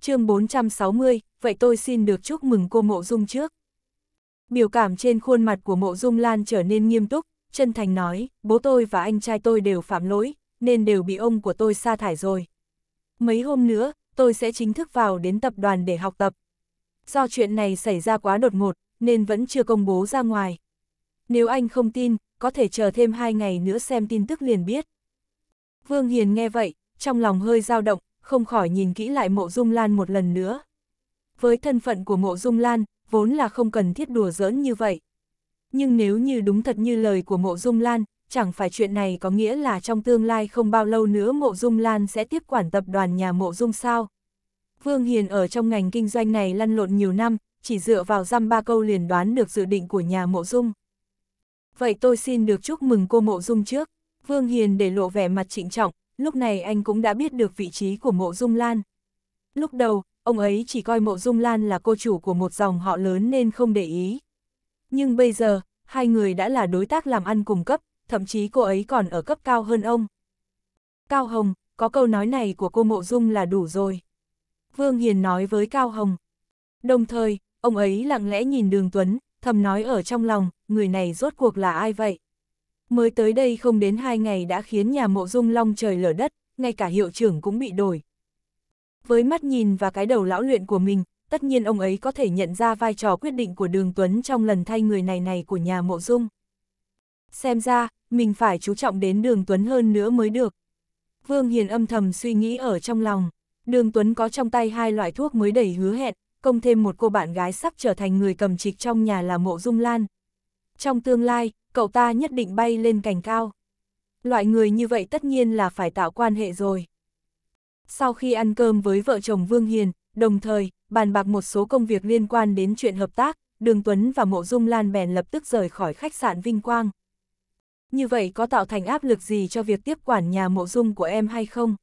chương 460, vậy tôi xin được chúc mừng cô Mộ Dung trước. Biểu cảm trên khuôn mặt của Mộ Dung Lan trở nên nghiêm túc, chân thành nói, bố tôi và anh trai tôi đều phạm lỗi, nên đều bị ông của tôi sa thải rồi. Mấy hôm nữa, tôi sẽ chính thức vào đến tập đoàn để học tập. Do chuyện này xảy ra quá đột ngột, nên vẫn chưa công bố ra ngoài. Nếu anh không tin, có thể chờ thêm hai ngày nữa xem tin tức liền biết. Vương Hiền nghe vậy, trong lòng hơi dao động, không khỏi nhìn kỹ lại mộ dung lan một lần nữa với thân phận của mộ dung lan, vốn là không cần thiết đùa giỡn như vậy. Nhưng nếu như đúng thật như lời của mộ dung lan, chẳng phải chuyện này có nghĩa là trong tương lai không bao lâu nữa mộ dung lan sẽ tiếp quản tập đoàn nhà mộ dung sao. Vương Hiền ở trong ngành kinh doanh này lăn lộn nhiều năm, chỉ dựa vào răm ba câu liền đoán được dự định của nhà mộ dung. Vậy tôi xin được chúc mừng cô mộ dung trước. Vương Hiền để lộ vẻ mặt trịnh trọng, lúc này anh cũng đã biết được vị trí của mộ dung lan. Lúc đầu, ông ấy chỉ coi mộ dung lan là cô chủ của một dòng họ lớn nên không để ý. Nhưng bây giờ, hai người đã là đối tác làm ăn cùng cấp, thậm chí cô ấy còn ở cấp cao hơn ông. Cao Hồng, có câu nói này của cô mộ dung là đủ rồi. Vương Hiền nói với Cao Hồng. Đồng thời, ông ấy lặng lẽ nhìn đường Tuấn, thầm nói ở trong lòng, người này rốt cuộc là ai vậy? Mới tới đây không đến hai ngày đã khiến nhà mộ dung long trời lở đất, ngay cả hiệu trưởng cũng bị đổi, với mắt nhìn và cái đầu lão luyện của mình, tất nhiên ông ấy có thể nhận ra vai trò quyết định của Đường Tuấn trong lần thay người này này của nhà mộ dung. Xem ra, mình phải chú trọng đến Đường Tuấn hơn nữa mới được. Vương Hiền âm thầm suy nghĩ ở trong lòng. Đường Tuấn có trong tay hai loại thuốc mới đầy hứa hẹn, công thêm một cô bạn gái sắp trở thành người cầm trịch trong nhà là mộ dung lan. Trong tương lai, cậu ta nhất định bay lên cành cao. Loại người như vậy tất nhiên là phải tạo quan hệ rồi. Sau khi ăn cơm với vợ chồng Vương Hiền, đồng thời, bàn bạc một số công việc liên quan đến chuyện hợp tác, Đường Tuấn và Mộ Dung Lan bèn lập tức rời khỏi khách sạn Vinh Quang. Như vậy có tạo thành áp lực gì cho việc tiếp quản nhà Mộ Dung của em hay không?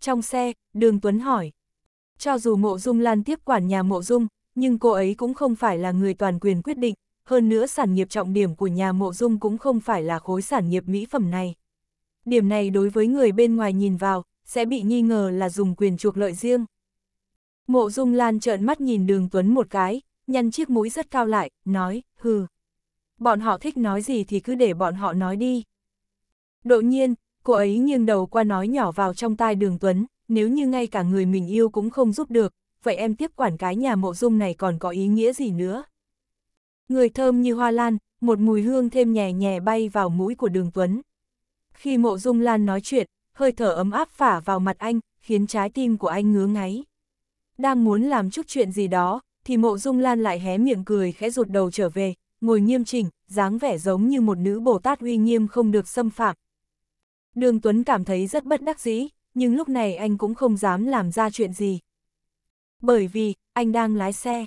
Trong xe, Đường Tuấn hỏi. Cho dù Mộ Dung Lan tiếp quản nhà Mộ Dung, nhưng cô ấy cũng không phải là người toàn quyền quyết định, hơn nữa sản nghiệp trọng điểm của nhà Mộ Dung cũng không phải là khối sản nghiệp mỹ phẩm này. Điểm này đối với người bên ngoài nhìn vào, sẽ bị nghi ngờ là dùng quyền chuộc lợi riêng. Mộ Dung Lan trợn mắt nhìn Đường Tuấn một cái, nhăn chiếc mũi rất cao lại, nói, hừ. Bọn họ thích nói gì thì cứ để bọn họ nói đi. Đột nhiên, cô ấy nghiêng đầu qua nói nhỏ vào trong tai Đường Tuấn, nếu như ngay cả người mình yêu cũng không giúp được, vậy em tiếp quản cái nhà mộ dung này còn có ý nghĩa gì nữa? Người thơm như hoa lan, một mùi hương thêm nhẹ nhẹ bay vào mũi của Đường Tuấn. Khi mộ dung lan nói chuyện, hơi thở ấm áp phả vào mặt anh, khiến trái tim của anh ngứa ngáy. Đang muốn làm chút chuyện gì đó, thì mộ dung lan lại hé miệng cười khẽ rụt đầu trở về, ngồi nghiêm chỉnh, dáng vẻ giống như một nữ Bồ Tát uy nghiêm không được xâm phạm. Đường Tuấn cảm thấy rất bất đắc dĩ, nhưng lúc này anh cũng không dám làm ra chuyện gì. Bởi vì, anh đang lái xe.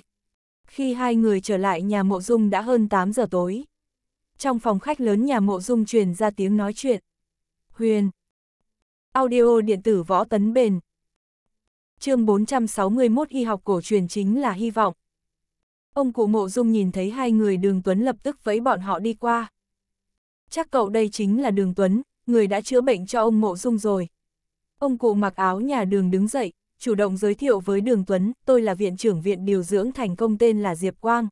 Khi hai người trở lại nhà mộ dung đã hơn 8 giờ tối. Trong phòng khách lớn nhà mộ dung truyền ra tiếng nói chuyện. Huyền, Audio điện tử võ tấn bền. Chương 461 y học cổ truyền chính là hy vọng. Ông cụ Mộ Dung nhìn thấy hai người Đường Tuấn lập tức vẫy bọn họ đi qua. Chắc cậu đây chính là Đường Tuấn, người đã chữa bệnh cho ông Mộ Dung rồi. Ông cụ mặc áo nhà Đường đứng dậy, chủ động giới thiệu với Đường Tuấn, tôi là viện trưởng viện điều dưỡng thành công tên là Diệp Quang.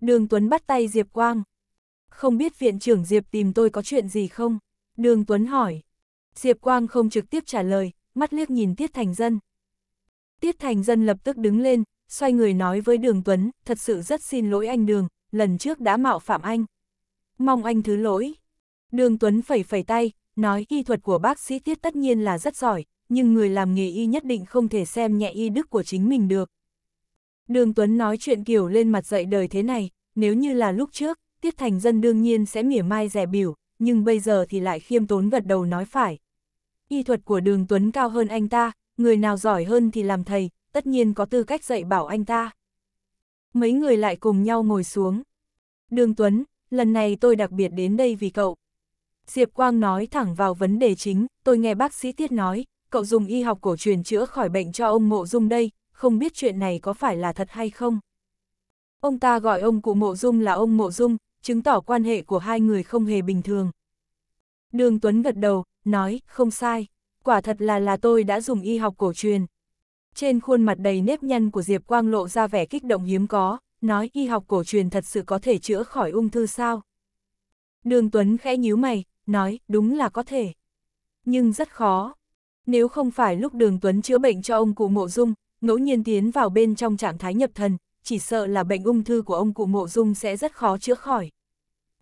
Đường Tuấn bắt tay Diệp Quang. Không biết viện trưởng Diệp tìm tôi có chuyện gì không? Đường Tuấn hỏi. Diệp Quang không trực tiếp trả lời, mắt liếc nhìn Tiết Thành Dân. Tiết Thành Dân lập tức đứng lên, xoay người nói với Đường Tuấn, thật sự rất xin lỗi anh Đường, lần trước đã mạo phạm anh. Mong anh thứ lỗi. Đường Tuấn phẩy phẩy tay, nói y thuật của bác sĩ Tiết tất nhiên là rất giỏi, nhưng người làm nghề y nhất định không thể xem nhẹ y đức của chính mình được. Đường Tuấn nói chuyện kiểu lên mặt dậy đời thế này, nếu như là lúc trước, Tiết Thành Dân đương nhiên sẽ mỉa mai rẻ biểu, nhưng bây giờ thì lại khiêm tốn gật đầu nói phải. Y thuật của đường Tuấn cao hơn anh ta, người nào giỏi hơn thì làm thầy, tất nhiên có tư cách dạy bảo anh ta. Mấy người lại cùng nhau ngồi xuống. Đường Tuấn, lần này tôi đặc biệt đến đây vì cậu. Diệp Quang nói thẳng vào vấn đề chính, tôi nghe bác sĩ Tiết nói, cậu dùng y học cổ truyền chữa khỏi bệnh cho ông Mộ Dung đây, không biết chuyện này có phải là thật hay không. Ông ta gọi ông cụ Mộ Dung là ông Mộ Dung, chứng tỏ quan hệ của hai người không hề bình thường. Đường Tuấn gật đầu, nói, không sai, quả thật là là tôi đã dùng y học cổ truyền. Trên khuôn mặt đầy nếp nhăn của Diệp Quang lộ ra vẻ kích động hiếm có, nói y học cổ truyền thật sự có thể chữa khỏi ung thư sao. Đường Tuấn khẽ nhíu mày, nói, đúng là có thể. Nhưng rất khó. Nếu không phải lúc Đường Tuấn chữa bệnh cho ông cụ Mộ Dung, ngẫu nhiên tiến vào bên trong trạng thái nhập thần, chỉ sợ là bệnh ung thư của ông cụ mộ dung sẽ rất khó chữa khỏi.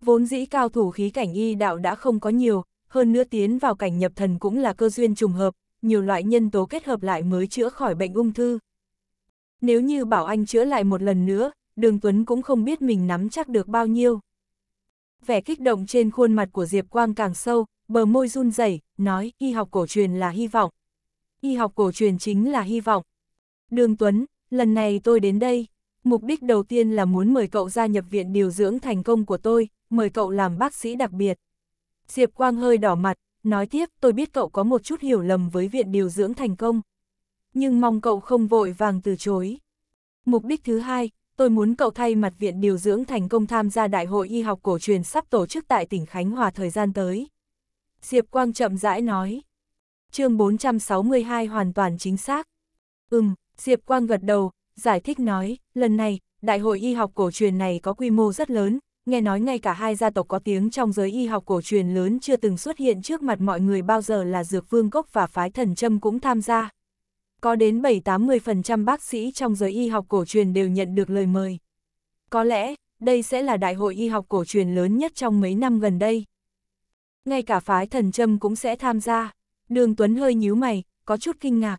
Vốn dĩ cao thủ khí cảnh y đạo đã không có nhiều, hơn nữa tiến vào cảnh nhập thần cũng là cơ duyên trùng hợp, nhiều loại nhân tố kết hợp lại mới chữa khỏi bệnh ung thư. Nếu như bảo anh chữa lại một lần nữa, Đường Tuấn cũng không biết mình nắm chắc được bao nhiêu. Vẻ kích động trên khuôn mặt của Diệp Quang càng sâu, bờ môi run rẩy, nói y học cổ truyền là hy vọng. Y học cổ truyền chính là hy vọng. Đường Tuấn, lần này tôi đến đây, mục đích đầu tiên là muốn mời cậu gia nhập viện điều dưỡng thành công của tôi, mời cậu làm bác sĩ đặc biệt. Diệp Quang hơi đỏ mặt, nói tiếp tôi biết cậu có một chút hiểu lầm với viện điều dưỡng thành công. Nhưng mong cậu không vội vàng từ chối. Mục đích thứ hai, tôi muốn cậu thay mặt viện điều dưỡng thành công tham gia Đại hội Y học cổ truyền sắp tổ chức tại tỉnh Khánh Hòa thời gian tới. Diệp Quang chậm rãi nói. chương 462 hoàn toàn chính xác. Ừm, Diệp Quang gật đầu, giải thích nói, lần này, đại hội y học cổ truyền này có quy mô rất lớn, nghe nói ngay cả hai gia tộc có tiếng trong giới y học cổ truyền lớn chưa từng xuất hiện trước mặt mọi người bao giờ là Dược Vương Cốc và Phái Thần trâm cũng tham gia. Có đến 7-80% bác sĩ trong giới y học cổ truyền đều nhận được lời mời. Có lẽ, đây sẽ là đại hội y học cổ truyền lớn nhất trong mấy năm gần đây. Ngay cả phái thần trâm cũng sẽ tham gia. Đường Tuấn hơi nhíu mày, có chút kinh ngạc.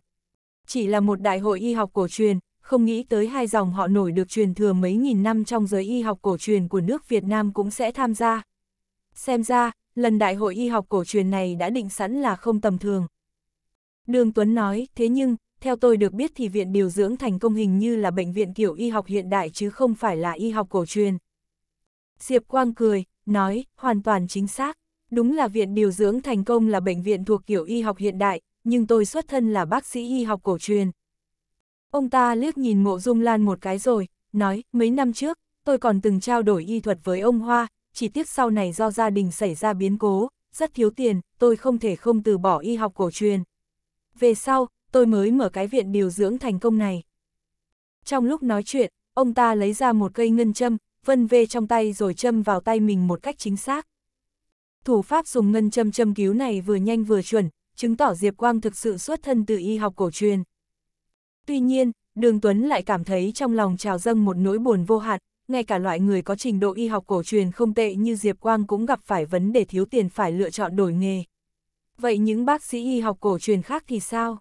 Chỉ là một đại hội y học cổ truyền, không nghĩ tới hai dòng họ nổi được truyền thừa mấy nghìn năm trong giới y học cổ truyền của nước Việt Nam cũng sẽ tham gia. Xem ra, lần đại hội y học cổ truyền này đã định sẵn là không tầm thường. Đường Tuấn nói, thế nhưng, theo tôi được biết thì viện điều dưỡng thành công hình như là bệnh viện kiểu y học hiện đại chứ không phải là y học cổ truyền. Diệp Quang cười, nói, hoàn toàn chính xác. Đúng là viện điều dưỡng thành công là bệnh viện thuộc kiểu y học hiện đại, nhưng tôi xuất thân là bác sĩ y học cổ truyền. Ông ta liếc nhìn mộ dung lan một cái rồi, nói, mấy năm trước, tôi còn từng trao đổi y thuật với ông Hoa, chỉ tiếc sau này do gia đình xảy ra biến cố, rất thiếu tiền, tôi không thể không từ bỏ y học cổ truyền. Về sau, tôi mới mở cái viện điều dưỡng thành công này. Trong lúc nói chuyện, ông ta lấy ra một cây ngân châm, vân vê trong tay rồi châm vào tay mình một cách chính xác. Thủ pháp dùng ngân châm châm cứu này vừa nhanh vừa chuẩn, chứng tỏ Diệp Quang thực sự xuất thân từ y học cổ truyền. Tuy nhiên, Đường Tuấn lại cảm thấy trong lòng trào dâng một nỗi buồn vô hạn, ngay cả loại người có trình độ y học cổ truyền không tệ như Diệp Quang cũng gặp phải vấn đề thiếu tiền phải lựa chọn đổi nghề. Vậy những bác sĩ y học cổ truyền khác thì sao?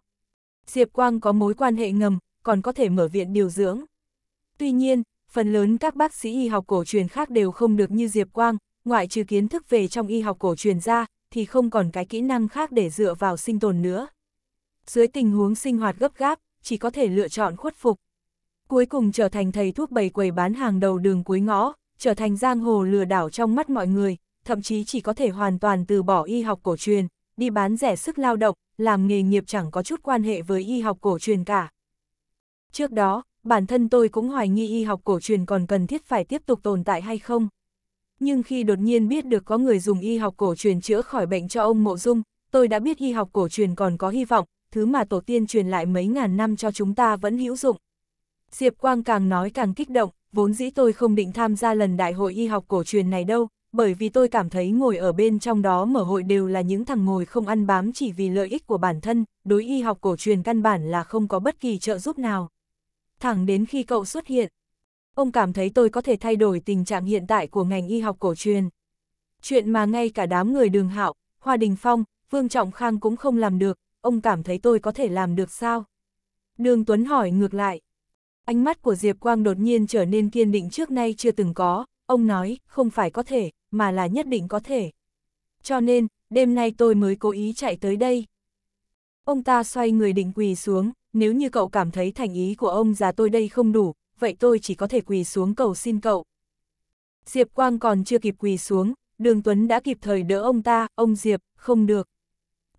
Diệp Quang có mối quan hệ ngầm, còn có thể mở viện điều dưỡng. Tuy nhiên, phần lớn các bác sĩ y học cổ truyền khác đều không được như Diệp Quang, ngoại trừ kiến thức về trong y học cổ truyền ra, thì không còn cái kỹ năng khác để dựa vào sinh tồn nữa. Dưới tình huống sinh hoạt gấp gáp, chỉ có thể lựa chọn khuất phục. Cuối cùng trở thành thầy thuốc bày quầy bán hàng đầu đường cuối ngõ, trở thành giang hồ lừa đảo trong mắt mọi người, thậm chí chỉ có thể hoàn toàn từ bỏ y học cổ truyền, đi bán rẻ sức lao động, làm nghề nghiệp chẳng có chút quan hệ với y học cổ truyền cả. Trước đó, bản thân tôi cũng hoài nghi y học cổ truyền còn cần thiết phải tiếp tục tồn tại hay không. Nhưng khi đột nhiên biết được có người dùng y học cổ truyền chữa khỏi bệnh cho ông Mộ Dung, tôi đã biết y học cổ truyền còn có hy vọng, thứ mà tổ tiên truyền lại mấy ngàn năm cho chúng ta vẫn hữu dụng. Diệp Quang càng nói càng kích động, vốn dĩ tôi không định tham gia lần đại hội y học cổ truyền này đâu, bởi vì tôi cảm thấy ngồi ở bên trong đó mở hội đều là những thằng ngồi không ăn bám chỉ vì lợi ích của bản thân, đối y học cổ truyền căn bản là không có bất kỳ trợ giúp nào. Thẳng đến khi cậu xuất hiện, ông cảm thấy tôi có thể thay đổi tình trạng hiện tại của ngành y học cổ truyền. Chuyện mà ngay cả đám người đường hạo, Hoa Đình Phong, Vương Trọng Khang cũng không làm được, ông cảm thấy tôi có thể làm được sao? Đường Tuấn hỏi ngược lại. Ánh mắt của Diệp Quang đột nhiên trở nên kiên định trước nay chưa từng có, ông nói, không phải có thể, mà là nhất định có thể. Cho nên, đêm nay tôi mới cố ý chạy tới đây. Ông ta xoay người định quỳ xuống, nếu như cậu cảm thấy thành ý của ông già tôi đây không đủ, vậy tôi chỉ có thể quỳ xuống cầu xin cậu. Diệp Quang còn chưa kịp quỳ xuống, Đường Tuấn đã kịp thời đỡ ông ta, ông Diệp, không được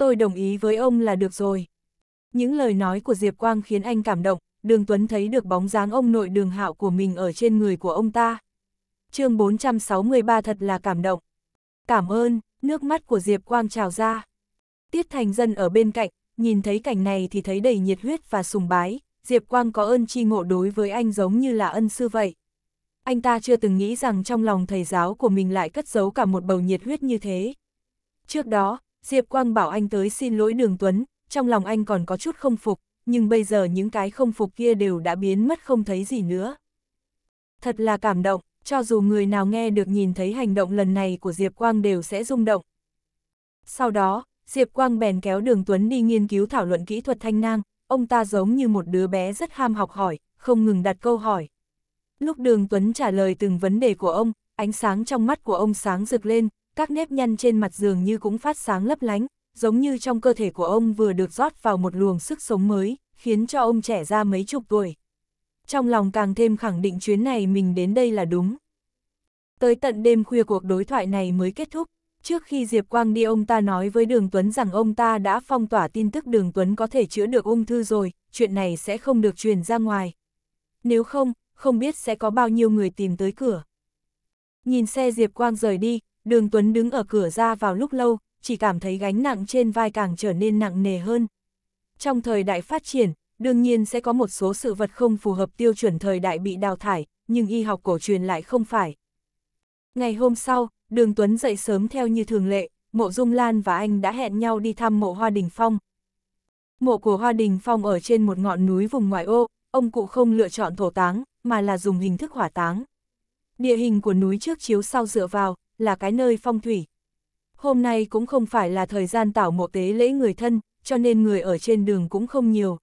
tôi đồng ý với ông là được rồi. Những lời nói của Diệp Quang khiến anh cảm động, Đường Tuấn thấy được bóng dáng ông nội đường hạo của mình ở trên người của ông ta. chương 463 thật là cảm động. Cảm ơn, nước mắt của Diệp Quang trào ra. Tiết Thành Dân ở bên cạnh, nhìn thấy cảnh này thì thấy đầy nhiệt huyết và sùng bái, Diệp Quang có ơn chi ngộ đối với anh giống như là ân sư vậy. Anh ta chưa từng nghĩ rằng trong lòng thầy giáo của mình lại cất giấu cả một bầu nhiệt huyết như thế. Trước đó, Diệp Quang bảo anh tới xin lỗi đường Tuấn, trong lòng anh còn có chút không phục, nhưng bây giờ những cái không phục kia đều đã biến mất không thấy gì nữa. Thật là cảm động, cho dù người nào nghe được nhìn thấy hành động lần này của Diệp Quang đều sẽ rung động. Sau đó, Diệp Quang bèn kéo đường Tuấn đi nghiên cứu thảo luận kỹ thuật thanh nang, ông ta giống như một đứa bé rất ham học hỏi, không ngừng đặt câu hỏi. Lúc đường Tuấn trả lời từng vấn đề của ông, ánh sáng trong mắt của ông sáng rực lên, các nếp nhăn trên mặt giường như cũng phát sáng lấp lánh, giống như trong cơ thể của ông vừa được rót vào một luồng sức sống mới, khiến cho ông trẻ ra mấy chục tuổi. Trong lòng càng thêm khẳng định chuyến này mình đến đây là đúng. Tới tận đêm khuya cuộc đối thoại này mới kết thúc, trước khi Diệp Quang đi ông ta nói với Đường Tuấn rằng ông ta đã phong tỏa tin tức Đường Tuấn có thể chữa được ung thư rồi, chuyện này sẽ không được truyền ra ngoài. Nếu không, không biết sẽ có bao nhiêu người tìm tới cửa. Nhìn xe Diệp Quang rời đi, đường Tuấn đứng ở cửa ra vào lúc lâu, chỉ cảm thấy gánh nặng trên vai càng trở nên nặng nề hơn. Trong thời đại phát triển, đương nhiên sẽ có một số sự vật không phù hợp tiêu chuẩn thời đại bị đào thải, nhưng y học cổ truyền lại không phải. Ngày hôm sau, đường Tuấn dậy sớm theo như thường lệ, mộ Dung Lan và anh đã hẹn nhau đi thăm mộ Hoa Đình Phong. Mộ của Hoa Đình Phong ở trên một ngọn núi vùng ngoại ô, ông cụ không lựa chọn thổ táng, mà là dùng hình thức hỏa táng. Địa hình của núi trước chiếu sau dựa vào, là cái nơi phong thủy. Hôm nay cũng không phải là thời gian tảo mộ tế lễ người thân, cho nên người ở trên đường cũng không nhiều.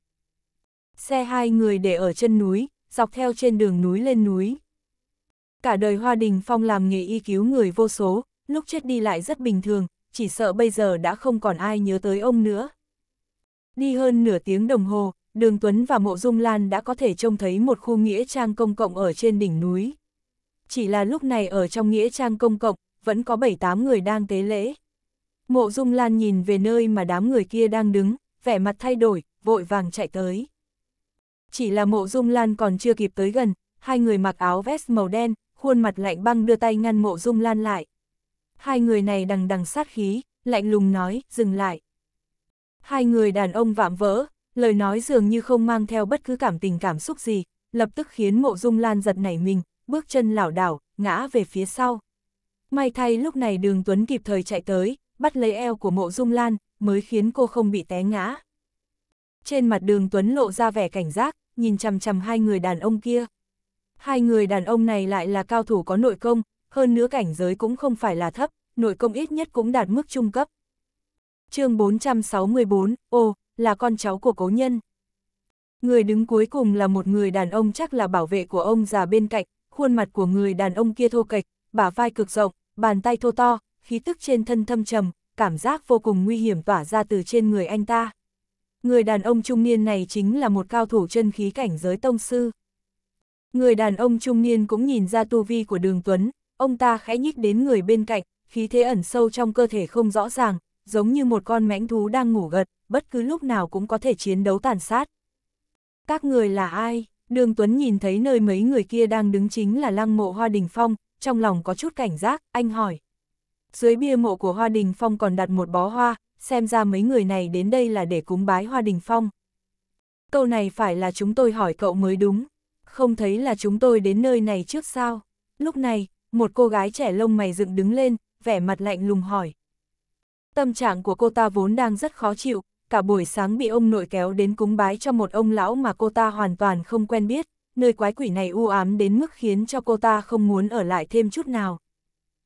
Xe hai người để ở chân núi, dọc theo trên đường núi lên núi. Cả đời Hoa Đình Phong làm nghề y cứu người vô số, lúc chết đi lại rất bình thường, chỉ sợ bây giờ đã không còn ai nhớ tới ông nữa. Đi hơn nửa tiếng đồng hồ, Đường Tuấn và Mộ Dung Lan đã có thể trông thấy một khu nghĩa trang công cộng ở trên đỉnh núi. Chỉ là lúc này ở trong nghĩa trang công cộng, vẫn có 7-8 người đang tế lễ. Mộ Dung Lan nhìn về nơi mà đám người kia đang đứng, vẻ mặt thay đổi, vội vàng chạy tới. Chỉ là mộ Dung Lan còn chưa kịp tới gần, hai người mặc áo vest màu đen, khuôn mặt lạnh băng đưa tay ngăn mộ Dung Lan lại. Hai người này đằng đằng sát khí, lạnh lùng nói, dừng lại. Hai người đàn ông vạm vỡ, lời nói dường như không mang theo bất cứ cảm tình cảm xúc gì, lập tức khiến mộ Dung Lan giật nảy mình, bước chân lảo đảo, ngã về phía sau. May thay lúc này đường Tuấn kịp thời chạy tới, bắt lấy eo của mộ dung lan, mới khiến cô không bị té ngã. Trên mặt đường Tuấn lộ ra vẻ cảnh giác, nhìn chằm chằm hai người đàn ông kia. Hai người đàn ông này lại là cao thủ có nội công, hơn nữa cảnh giới cũng không phải là thấp, nội công ít nhất cũng đạt mức trung cấp. chương 464, ô, là con cháu của cố nhân. Người đứng cuối cùng là một người đàn ông chắc là bảo vệ của ông già bên cạnh, khuôn mặt của người đàn ông kia thô kệch, bả vai cực rộng, bàn tay thô to, khí tức trên thân thâm trầm, cảm giác vô cùng nguy hiểm tỏa ra từ trên người anh ta. Người đàn ông trung niên này chính là một cao thủ chân khí cảnh giới tông sư. Người đàn ông trung niên cũng nhìn ra tu vi của đường Tuấn, ông ta khẽ nhích đến người bên cạnh, khí thế ẩn sâu trong cơ thể không rõ ràng, giống như một con mãnh thú đang ngủ gật, bất cứ lúc nào cũng có thể chiến đấu tàn sát. Các người là ai? Đường Tuấn nhìn thấy nơi mấy người kia đang đứng chính là lăng mộ Hoa Đình Phong, trong lòng có chút cảnh giác, anh hỏi. Dưới bia mộ của Hoa Đình Phong còn đặt một bó hoa, xem ra mấy người này đến đây là để cúng bái Hoa Đình Phong. Câu này phải là chúng tôi hỏi cậu mới đúng, không thấy là chúng tôi đến nơi này trước sao? Lúc này, một cô gái trẻ lông mày dựng đứng lên, vẻ mặt lạnh lùng hỏi. Tâm trạng của cô ta vốn đang rất khó chịu, cả buổi sáng bị ông nội kéo đến cúng bái cho một ông lão mà cô ta hoàn toàn không quen biết, nơi quái quỷ này u ám đến mức khiến cho cô ta không muốn ở lại thêm chút nào.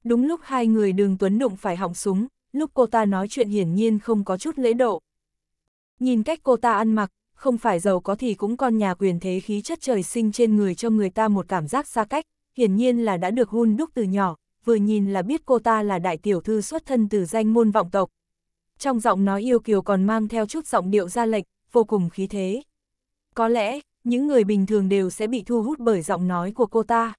Đúng lúc hai người đường Tuấn đụng phải hỏng súng, lúc cô ta nói chuyện hiển nhiên không có chút lễ độ. Nhìn cách cô ta ăn mặc, không phải giàu có thì cũng con nhà quyền thế khí chất trời sinh trên người cho người ta một cảm giác xa cách, hiển nhiên là đã được hun đúc từ nhỏ, vừa nhìn là biết cô ta là đại tiểu thư xuất thân từ danh môn vọng tộc. Trong giọng nói yêu kiều còn mang theo chút giọng điệu ra lệch, vô cùng khí thế. Có lẽ, những người bình thường đều sẽ bị thu hút bởi giọng nói của cô ta.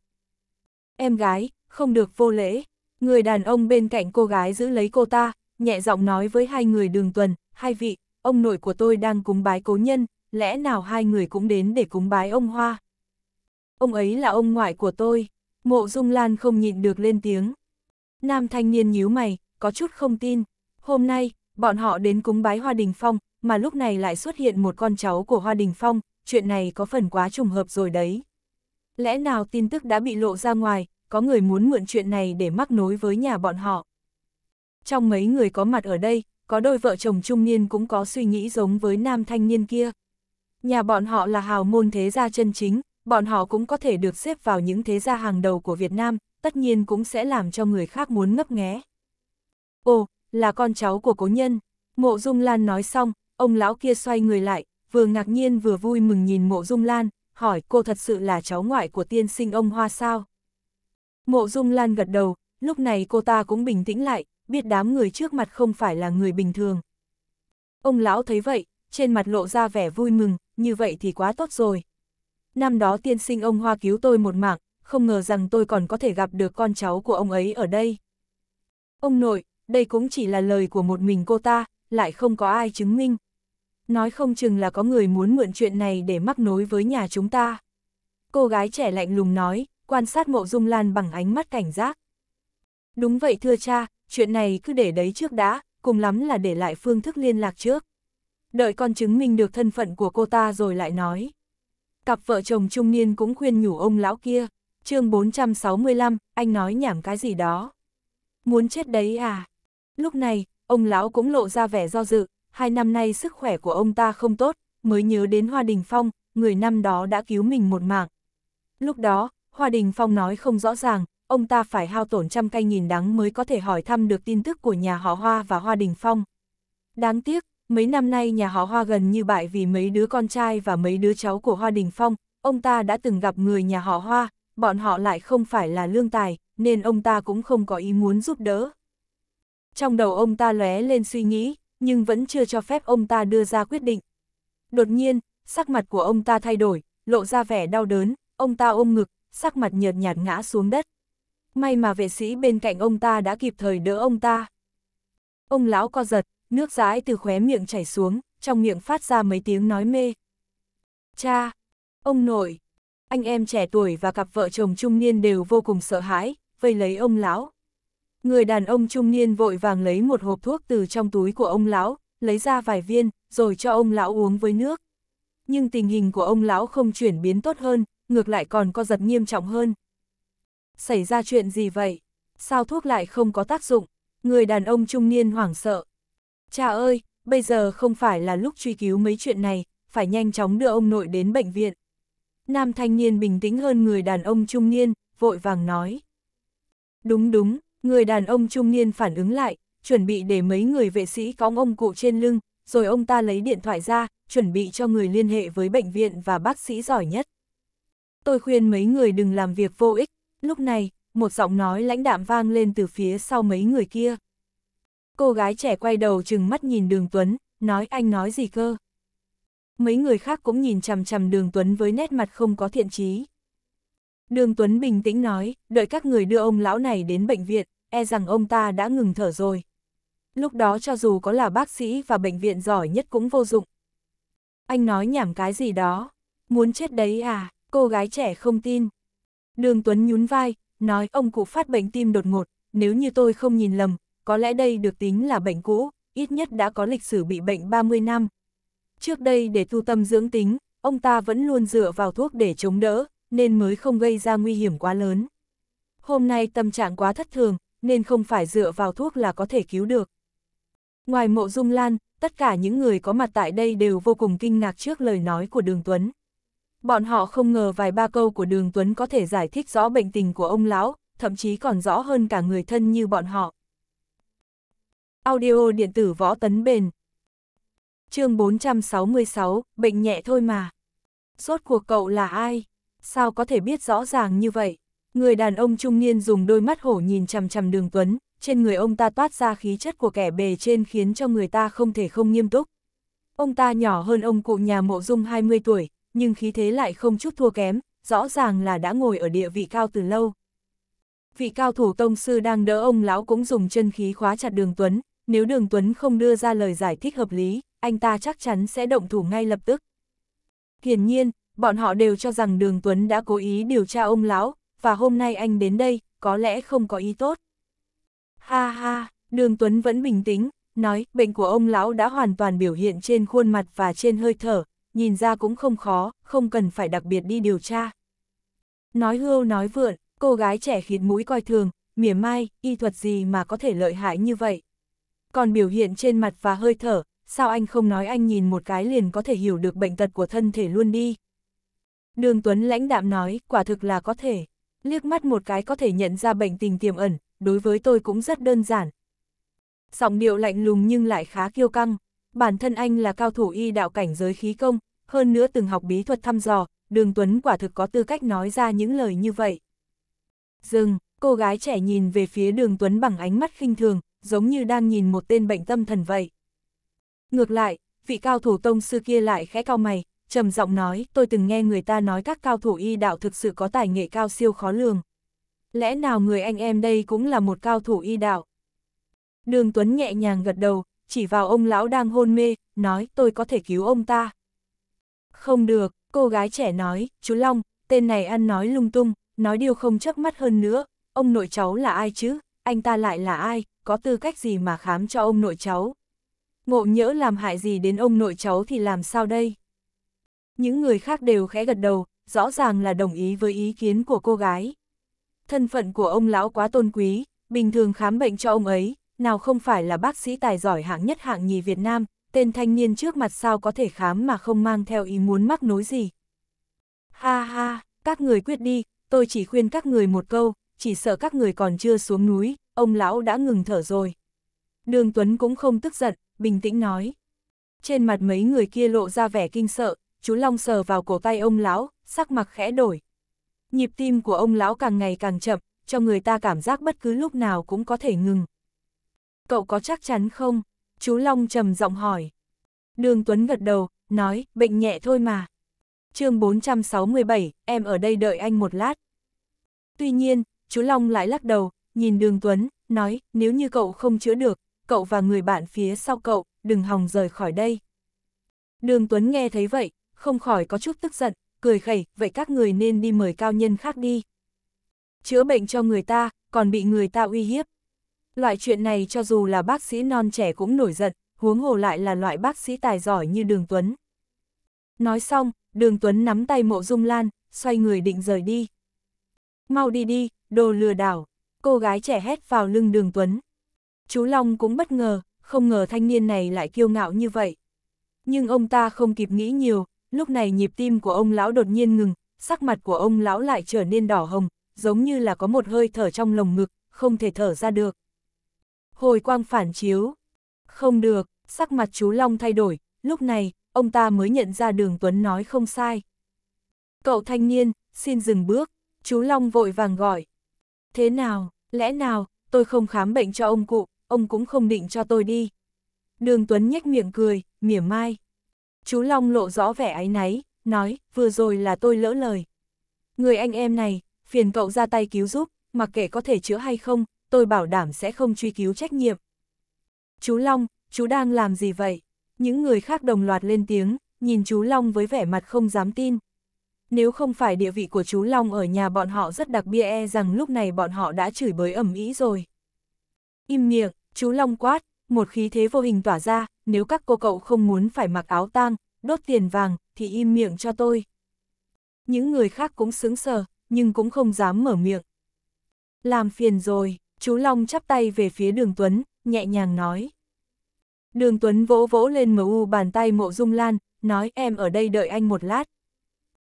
Em gái, không được vô lễ. Người đàn ông bên cạnh cô gái giữ lấy cô ta, nhẹ giọng nói với hai người đường tuần, hai vị, ông nội của tôi đang cúng bái cố nhân, lẽ nào hai người cũng đến để cúng bái ông Hoa? Ông ấy là ông ngoại của tôi. Mộ Dung Lan không nhịn được lên tiếng. Nam thanh niên nhíu mày, có chút không tin. Hôm nay, bọn họ đến cúng bái Hoa Đình Phong, mà lúc này lại xuất hiện một con cháu của Hoa Đình Phong, chuyện này có phần quá trùng hợp rồi đấy. Lẽ nào tin tức đã bị lộ ra ngoài, có người muốn mượn chuyện này để mắc nối với nhà bọn họ. Trong mấy người có mặt ở đây, có đôi vợ chồng trung niên cũng có suy nghĩ giống với nam thanh niên kia. Nhà bọn họ là hào môn thế gia chân chính, bọn họ cũng có thể được xếp vào những thế gia hàng đầu của Việt Nam, tất nhiên cũng sẽ làm cho người khác muốn ngấp nghé. Ồ, là con cháu của cố nhân. Mộ Dung Lan nói xong, ông lão kia xoay người lại, vừa ngạc nhiên vừa vui mừng nhìn mộ dung lan, hỏi cô thật sự là cháu ngoại của tiên sinh ông Hoa sao? Mộ dung lan gật đầu, lúc này cô ta cũng bình tĩnh lại, biết đám người trước mặt không phải là người bình thường. Ông lão thấy vậy, trên mặt lộ ra vẻ vui mừng, như vậy thì quá tốt rồi. Năm đó tiên sinh ông Hoa cứu tôi một mạng, không ngờ rằng tôi còn có thể gặp được con cháu của ông ấy ở đây. Ông nội, đây cũng chỉ là lời của một mình cô ta, lại không có ai chứng minh nói không chừng là có người muốn mượn chuyện này để mắc nối với nhà chúng ta. Cô gái trẻ lạnh lùng nói, quan sát mộ dung lan bằng ánh mắt cảnh giác. Đúng vậy thưa cha, chuyện này cứ để đấy trước đã, cùng lắm là để lại phương thức liên lạc trước. Đợi con chứng minh được thân phận của cô ta rồi lại nói. Cặp vợ chồng trung niên cũng khuyên nhủ ông lão kia, chương 465, anh nói nhảm cái gì đó. Muốn chết đấy à? Lúc này, ông lão cũng lộ ra vẻ do dự, hai năm nay sức khỏe của ông ta không tốt, mới nhớ đến Hoa Đình Phong, người năm đó đã cứu mình một mạng. Lúc đó, Hoa Đình Phong nói không rõ ràng, ông ta phải hao tổn trăm cây nghìn đắng mới có thể hỏi thăm được tin tức của nhà họ Hoa và Hoa Đình Phong. Đáng tiếc, mấy năm nay nhà họ Hoa gần như bại vì mấy đứa con trai và mấy đứa cháu của Hoa Đình Phong, ông ta đã từng gặp người nhà họ Hoa, bọn họ lại không phải là lương tài, nên ông ta cũng không có ý muốn giúp đỡ. Trong đầu ông ta lóe lên suy nghĩ, nhưng vẫn chưa cho phép ông ta đưa ra quyết định. Đột nhiên, sắc mặt của ông ta thay đổi, lộ ra vẻ đau đớn, ông ta ôm ngực, sắc mặt nhợt nhạt ngã xuống đất. May mà vệ sĩ bên cạnh ông ta đã kịp thời đỡ ông ta. Ông lão co giật, nước dãi từ khóe miệng chảy xuống, trong miệng phát ra mấy tiếng nói mê. Cha, ông nội, anh em trẻ tuổi và cặp vợ chồng trung niên đều vô cùng sợ hãi, vây lấy ông lão, Người đàn ông trung niên vội vàng lấy một hộp thuốc từ trong túi của ông lão, lấy ra vài viên, rồi cho ông lão uống với nước. Nhưng tình hình của ông lão không chuyển biến tốt hơn, ngược lại còn có giật nghiêm trọng hơn. Xảy ra chuyện gì vậy? Sao thuốc lại không có tác dụng? Người đàn ông trung niên hoảng sợ. Cha ơi, bây giờ không phải là lúc truy cứu mấy chuyện này, phải nhanh chóng đưa ông nội đến bệnh viện. Nam thanh niên bình tĩnh hơn người đàn ông trung niên, vội vàng nói. Đúng đúng, Người đàn ông trung niên phản ứng lại, chuẩn bị để mấy người vệ sĩ cõng ông cụ trên lưng, rồi ông ta lấy điện thoại ra, chuẩn bị cho người liên hệ với bệnh viện và bác sĩ giỏi nhất. Tôi khuyên mấy người đừng làm việc vô ích, lúc này, một giọng nói lãnh đạm vang lên từ phía sau mấy người kia. Cô gái trẻ quay đầu chừng mắt nhìn Đường Tuấn, nói anh nói gì cơ. Mấy người khác cũng nhìn chằm chằm Đường Tuấn với nét mặt không có thiện trí. Đường Tuấn bình tĩnh nói, đợi các người đưa ông lão này đến bệnh viện, e rằng ông ta đã ngừng thở rồi. Lúc đó cho dù có là bác sĩ và bệnh viện giỏi nhất cũng vô dụng. Anh nói nhảm cái gì đó, muốn chết đấy à, cô gái trẻ không tin. Đường Tuấn nhún vai, nói ông cụ phát bệnh tim đột ngột, nếu như tôi không nhìn lầm, có lẽ đây được tính là bệnh cũ, ít nhất đã có lịch sử bị bệnh 30 năm. Trước đây để tu tâm dưỡng tính, ông ta vẫn luôn dựa vào thuốc để chống đỡ, nên mới không gây ra nguy hiểm quá lớn. Hôm nay tâm trạng quá thất thường, nên không phải dựa vào thuốc là có thể cứu được. Ngoài mộ dung lan, tất cả những người có mặt tại đây đều vô cùng kinh ngạc trước lời nói của Đường Tuấn. Bọn họ không ngờ vài ba câu của Đường Tuấn có thể giải thích rõ bệnh tình của ông lão, thậm chí còn rõ hơn cả người thân như bọn họ. Audio điện tử võ tấn bền Chương 466, bệnh nhẹ thôi mà. sốt cuộc cậu là ai? sao có thể biết rõ ràng như vậy? Người đàn ông trung niên dùng đôi mắt hổ nhìn chằm chằm đường Tuấn, trên người ông ta toát ra khí chất của kẻ bề trên khiến cho người ta không thể không nghiêm túc. Ông ta nhỏ hơn ông cụ nhà mộ dung 20 tuổi, nhưng khí thế lại không chút thua kém, rõ ràng là đã ngồi ở địa vị cao từ lâu. Vị cao thủ tông sư đang đỡ ông lão cũng dùng chân khí khóa chặt đường Tuấn, nếu đường Tuấn không đưa ra lời giải thích hợp lý, anh ta chắc chắn sẽ động thủ ngay lập tức. Hiển nhiên, bọn họ đều cho rằng Đường Tuấn đã cố ý điều tra ông lão, và hôm nay anh đến đây, có lẽ không có ý tốt. Ha ha, Đường Tuấn vẫn bình tĩnh, nói bệnh của ông lão đã hoàn toàn biểu hiện trên khuôn mặt và trên hơi thở, nhìn ra cũng không khó, không cần phải đặc biệt đi điều tra. Nói hưu nói vượn, cô gái trẻ khịt mũi coi thường, mỉa mai, y thuật gì mà có thể lợi hại như vậy. Còn biểu hiện trên mặt và hơi thở, sao anh không nói anh nhìn một cái liền có thể hiểu được bệnh tật của thân thể luôn đi. Đường Tuấn lãnh đạm nói, quả thực là có thể. Liếc mắt một cái có thể nhận ra bệnh tình tiềm ẩn, đối với tôi cũng rất đơn giản. Giọng điệu lạnh lùng nhưng lại khá kiêu căng. Bản thân anh là cao thủ y đạo cảnh giới khí công, hơn nữa từng học bí thuật thăm dò, đường Tuấn quả thực có tư cách nói ra những lời như vậy. Dừng, cô gái trẻ nhìn về phía đường Tuấn bằng ánh mắt khinh thường, giống như đang nhìn một tên bệnh tâm thần vậy. Ngược lại, vị cao thủ tông sư kia lại khẽ cao mày, trầm giọng nói, tôi từng nghe người ta nói các cao thủ y đạo thực sự có tài nghệ cao siêu khó lường. Lẽ nào người anh em đây cũng là một cao thủ y đạo? Đường Tuấn nhẹ nhàng gật đầu, chỉ vào ông lão đang hôn mê, nói tôi có thể cứu ông ta. Không được, cô gái trẻ nói, chú Long, tên này ăn nói lung tung, nói điều không chấp mắt hơn nữa, ông nội cháu là ai chứ, anh ta lại là ai, có tư cách gì mà khám cho ông nội cháu. Ngộ nhỡ làm hại gì đến ông nội cháu thì làm sao đây? Những người khác đều khẽ gật đầu, rõ ràng là đồng ý với ý kiến của cô gái. Thân phận của ông lão quá tôn quý, bình thường khám bệnh cho ông ấy, nào không phải là bác sĩ tài giỏi hạng nhất hạng nhì Việt Nam, tên thanh niên trước mặt sao có thể khám mà không mang theo ý muốn mắc nối gì. Ha ha, các người quyết đi, tôi chỉ khuyên các người một câu, chỉ sợ các người còn chưa xuống núi, ông lão đã ngừng thở rồi. Đường Tuấn cũng không tức giận, bình tĩnh nói. Trên mặt mấy người kia lộ ra vẻ kinh sợ, chú Long sờ vào cổ tay ông lão, sắc mặt khẽ đổi. Nhịp tim của ông lão càng ngày càng chậm, cho người ta cảm giác bất cứ lúc nào cũng có thể ngừng. Cậu có chắc chắn không? Chú Long trầm giọng hỏi. Đường Tuấn gật đầu, nói, bệnh nhẹ thôi mà. chương 467, em ở đây đợi anh một lát. Tuy nhiên, chú Long lại lắc đầu, nhìn đường Tuấn, nói, nếu như cậu không chữa được, cậu và người bạn phía sau cậu, đừng hòng rời khỏi đây. Đường Tuấn nghe thấy vậy, không khỏi có chút tức giận, cười khẩy, vậy các người nên đi mời cao nhân khác đi. Chữa bệnh cho người ta, còn bị người ta uy hiếp. Loại chuyện này cho dù là bác sĩ non trẻ cũng nổi giận, huống hồ lại là loại bác sĩ tài giỏi như Đường Tuấn. Nói xong, Đường Tuấn nắm tay mộ dung lan, xoay người định rời đi. Mau đi đi, đồ lừa đảo, cô gái trẻ hét vào lưng Đường Tuấn. Chú Long cũng bất ngờ, không ngờ thanh niên này lại kiêu ngạo như vậy. Nhưng ông ta không kịp nghĩ nhiều, Lúc này nhịp tim của ông lão đột nhiên ngừng, sắc mặt của ông lão lại trở nên đỏ hồng, giống như là có một hơi thở trong lồng ngực, không thể thở ra được. Hồi quang phản chiếu. Không được, sắc mặt chú Long thay đổi, lúc này, ông ta mới nhận ra đường Tuấn nói không sai. Cậu thanh niên, xin dừng bước, chú Long vội vàng gọi. Thế nào, lẽ nào, tôi không khám bệnh cho ông cụ, ông cũng không định cho tôi đi. Đường Tuấn nhếch miệng cười, mỉa mai. Chú Long lộ rõ vẻ áy náy, nói, vừa rồi là tôi lỡ lời. Người anh em này, phiền cậu ra tay cứu giúp, mặc kệ có thể chữa hay không, tôi bảo đảm sẽ không truy cứu trách nhiệm. Chú Long, chú đang làm gì vậy? Những người khác đồng loạt lên tiếng, nhìn chú Long với vẻ mặt không dám tin. Nếu không phải địa vị của chú Long ở nhà bọn họ rất đặc biệt e rằng lúc này bọn họ đã chửi bới ẩm ý rồi. Im miệng, chú Long quát, một khí thế vô hình tỏa ra, nếu các cô cậu không muốn phải mặc áo tang, đốt tiền vàng, thì im miệng cho tôi. Những người khác cũng sướng sờ, nhưng cũng không dám mở miệng. Làm phiền rồi, chú Long chắp tay về phía đường Tuấn, nhẹ nhàng nói. Đường Tuấn vỗ vỗ lên u bàn tay mộ dung lan, nói em ở đây đợi anh một lát.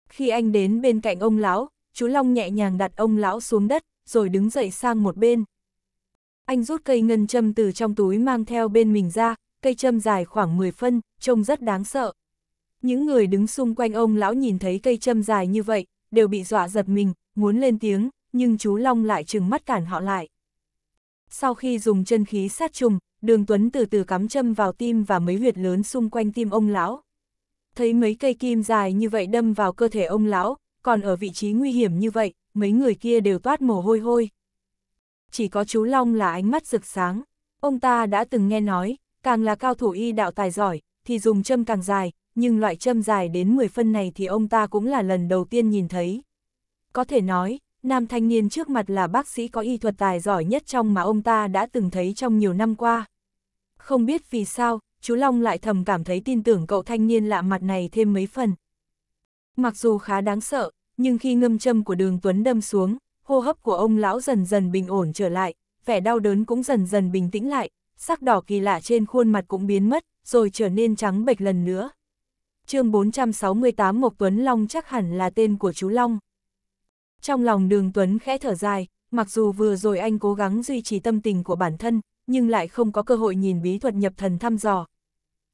Khi anh đến bên cạnh ông lão, chú Long nhẹ nhàng đặt ông lão xuống đất, rồi đứng dậy sang một bên. Anh rút cây ngân châm từ trong túi mang theo bên mình ra, cây châm dài khoảng 10 phân, trông rất đáng sợ. Những người đứng xung quanh ông lão nhìn thấy cây châm dài như vậy, đều bị dọa giật mình, muốn lên tiếng, nhưng chú Long lại trừng mắt cản họ lại. Sau khi dùng chân khí sát trùng, đường Tuấn từ từ cắm châm vào tim và mấy huyệt lớn xung quanh tim ông lão. Thấy mấy cây kim dài như vậy đâm vào cơ thể ông lão, còn ở vị trí nguy hiểm như vậy, mấy người kia đều toát mồ hôi hôi. Chỉ có chú Long là ánh mắt rực sáng. Ông ta đã từng nghe nói, càng là cao thủ y đạo tài giỏi, thì dùng châm càng dài, nhưng loại châm dài đến 10 phân này thì ông ta cũng là lần đầu tiên nhìn thấy. Có thể nói, nam thanh niên trước mặt là bác sĩ có y thuật tài giỏi nhất trong mà ông ta đã từng thấy trong nhiều năm qua. Không biết vì sao, chú Long lại thầm cảm thấy tin tưởng cậu thanh niên lạ mặt này thêm mấy phần. Mặc dù khá đáng sợ, nhưng khi ngâm châm của đường Tuấn đâm xuống, hô hấp của ông lão dần dần bình ổn trở lại, vẻ đau đớn cũng dần dần bình tĩnh lại, sắc đỏ kỳ lạ trên khuôn mặt cũng biến mất, rồi trở nên trắng bệch lần nữa. chương 468 Mộc Tuấn Long chắc hẳn là tên của chú Long. Trong lòng đường Tuấn khẽ thở dài, mặc dù vừa rồi anh cố gắng duy trì tâm tình của bản thân, nhưng lại không có cơ hội nhìn bí thuật nhập thần thăm dò.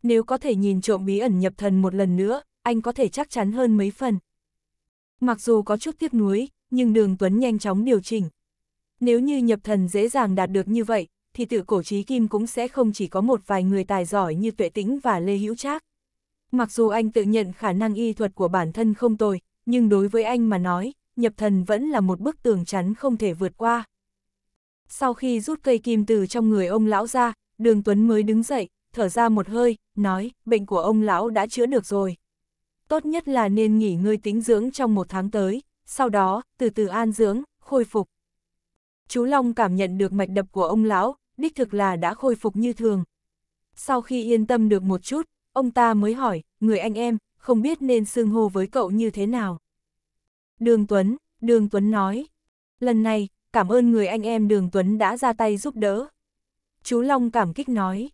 Nếu có thể nhìn trộm bí ẩn nhập thần một lần nữa, anh có thể chắc chắn hơn mấy phần. Mặc dù có chút tiếc nuối, nhưng đường Tuấn nhanh chóng điều chỉnh. Nếu như nhập thần dễ dàng đạt được như vậy, thì tự cổ trí kim cũng sẽ không chỉ có một vài người tài giỏi như Tuệ Tĩnh và Lê Hữu Trác. Mặc dù anh tự nhận khả năng y thuật của bản thân không tồi, nhưng đối với anh mà nói, nhập thần vẫn là một bức tường chắn không thể vượt qua. Sau khi rút cây kim từ trong người ông lão ra, đường Tuấn mới đứng dậy, thở ra một hơi, nói, bệnh của ông lão đã chữa được rồi. Tốt nhất là nên nghỉ ngơi tính dưỡng trong một tháng tới, sau đó, từ từ an dưỡng, khôi phục. Chú Long cảm nhận được mạch đập của ông lão, đích thực là đã khôi phục như thường. Sau khi yên tâm được một chút, ông ta mới hỏi, người anh em, không biết nên xưng hô với cậu như thế nào. Đường Tuấn, Đường Tuấn nói, lần này, cảm ơn người anh em Đường Tuấn đã ra tay giúp đỡ. Chú Long cảm kích nói.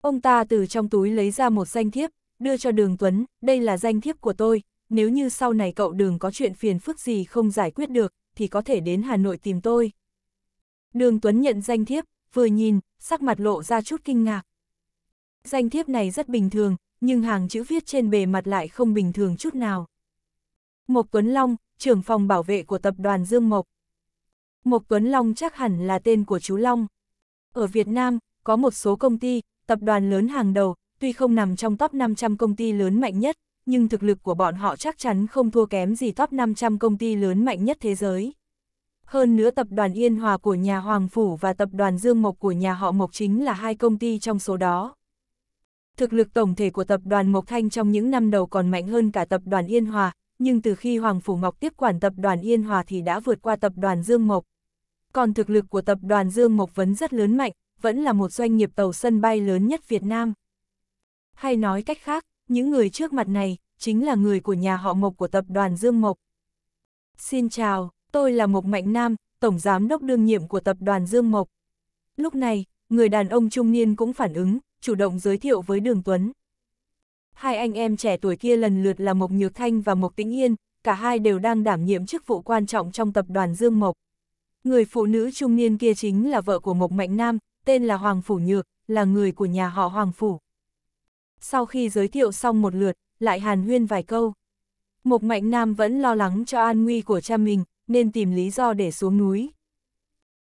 Ông ta từ trong túi lấy ra một danh thiếp, đưa cho Đường Tuấn, đây là danh thiếp của tôi, nếu như sau này cậu Đường có chuyện phiền phức gì không giải quyết được, thì có thể đến Hà Nội tìm tôi. Đường Tuấn nhận danh thiếp, vừa nhìn, sắc mặt lộ ra chút kinh ngạc. Danh thiếp này rất bình thường, nhưng hàng chữ viết trên bề mặt lại không bình thường chút nào. Mộc Tuấn Long, trưởng phòng bảo vệ của tập đoàn Dương Mộc. Mộc Tuấn Long chắc hẳn là tên của chú Long. Ở Việt Nam, có một số công ty, tập đoàn lớn hàng đầu, tuy không nằm trong top 500 công ty lớn mạnh nhất, nhưng thực lực của bọn họ chắc chắn không thua kém gì top 500 công ty lớn mạnh nhất thế giới. Hơn nữa tập đoàn Yên Hòa của nhà Hoàng Phủ và tập đoàn Dương Mộc của nhà họ Mộc chính là hai công ty trong số đó. Thực lực tổng thể của tập đoàn Mộc Thanh trong những năm đầu còn mạnh hơn cả tập đoàn Yên Hòa, nhưng từ khi Hoàng Phủ Ngọc tiếp quản tập đoàn Yên Hòa thì đã vượt qua tập đoàn Dương Mộc. Còn thực lực của tập đoàn Dương Mộc vẫn rất lớn mạnh, vẫn là một doanh nghiệp tàu sân bay lớn nhất Việt Nam. Hay nói cách khác, những người trước mặt này chính là người của nhà họ Mộc của tập đoàn Dương Mộc. Xin chào! Tôi là Mộc Mạnh Nam, Tổng Giám đốc đương nhiệm của tập đoàn Dương Mộc. Lúc này, người đàn ông trung niên cũng phản ứng, chủ động giới thiệu với Đường Tuấn. Hai anh em trẻ tuổi kia lần lượt là Mộc Nhược Thanh và Mộc Tĩnh Yên, cả hai đều đang đảm nhiệm chức vụ quan trọng trong tập đoàn Dương Mộc. Người phụ nữ trung niên kia chính là vợ của Mộc Mạnh Nam, tên là Hoàng Phủ Nhược, là người của nhà họ Hoàng Phủ. Sau khi giới thiệu xong một lượt, lại hàn huyên vài câu. Mộc Mạnh Nam vẫn lo lắng cho an nguy của cha mình, nên tìm lý do để xuống núi.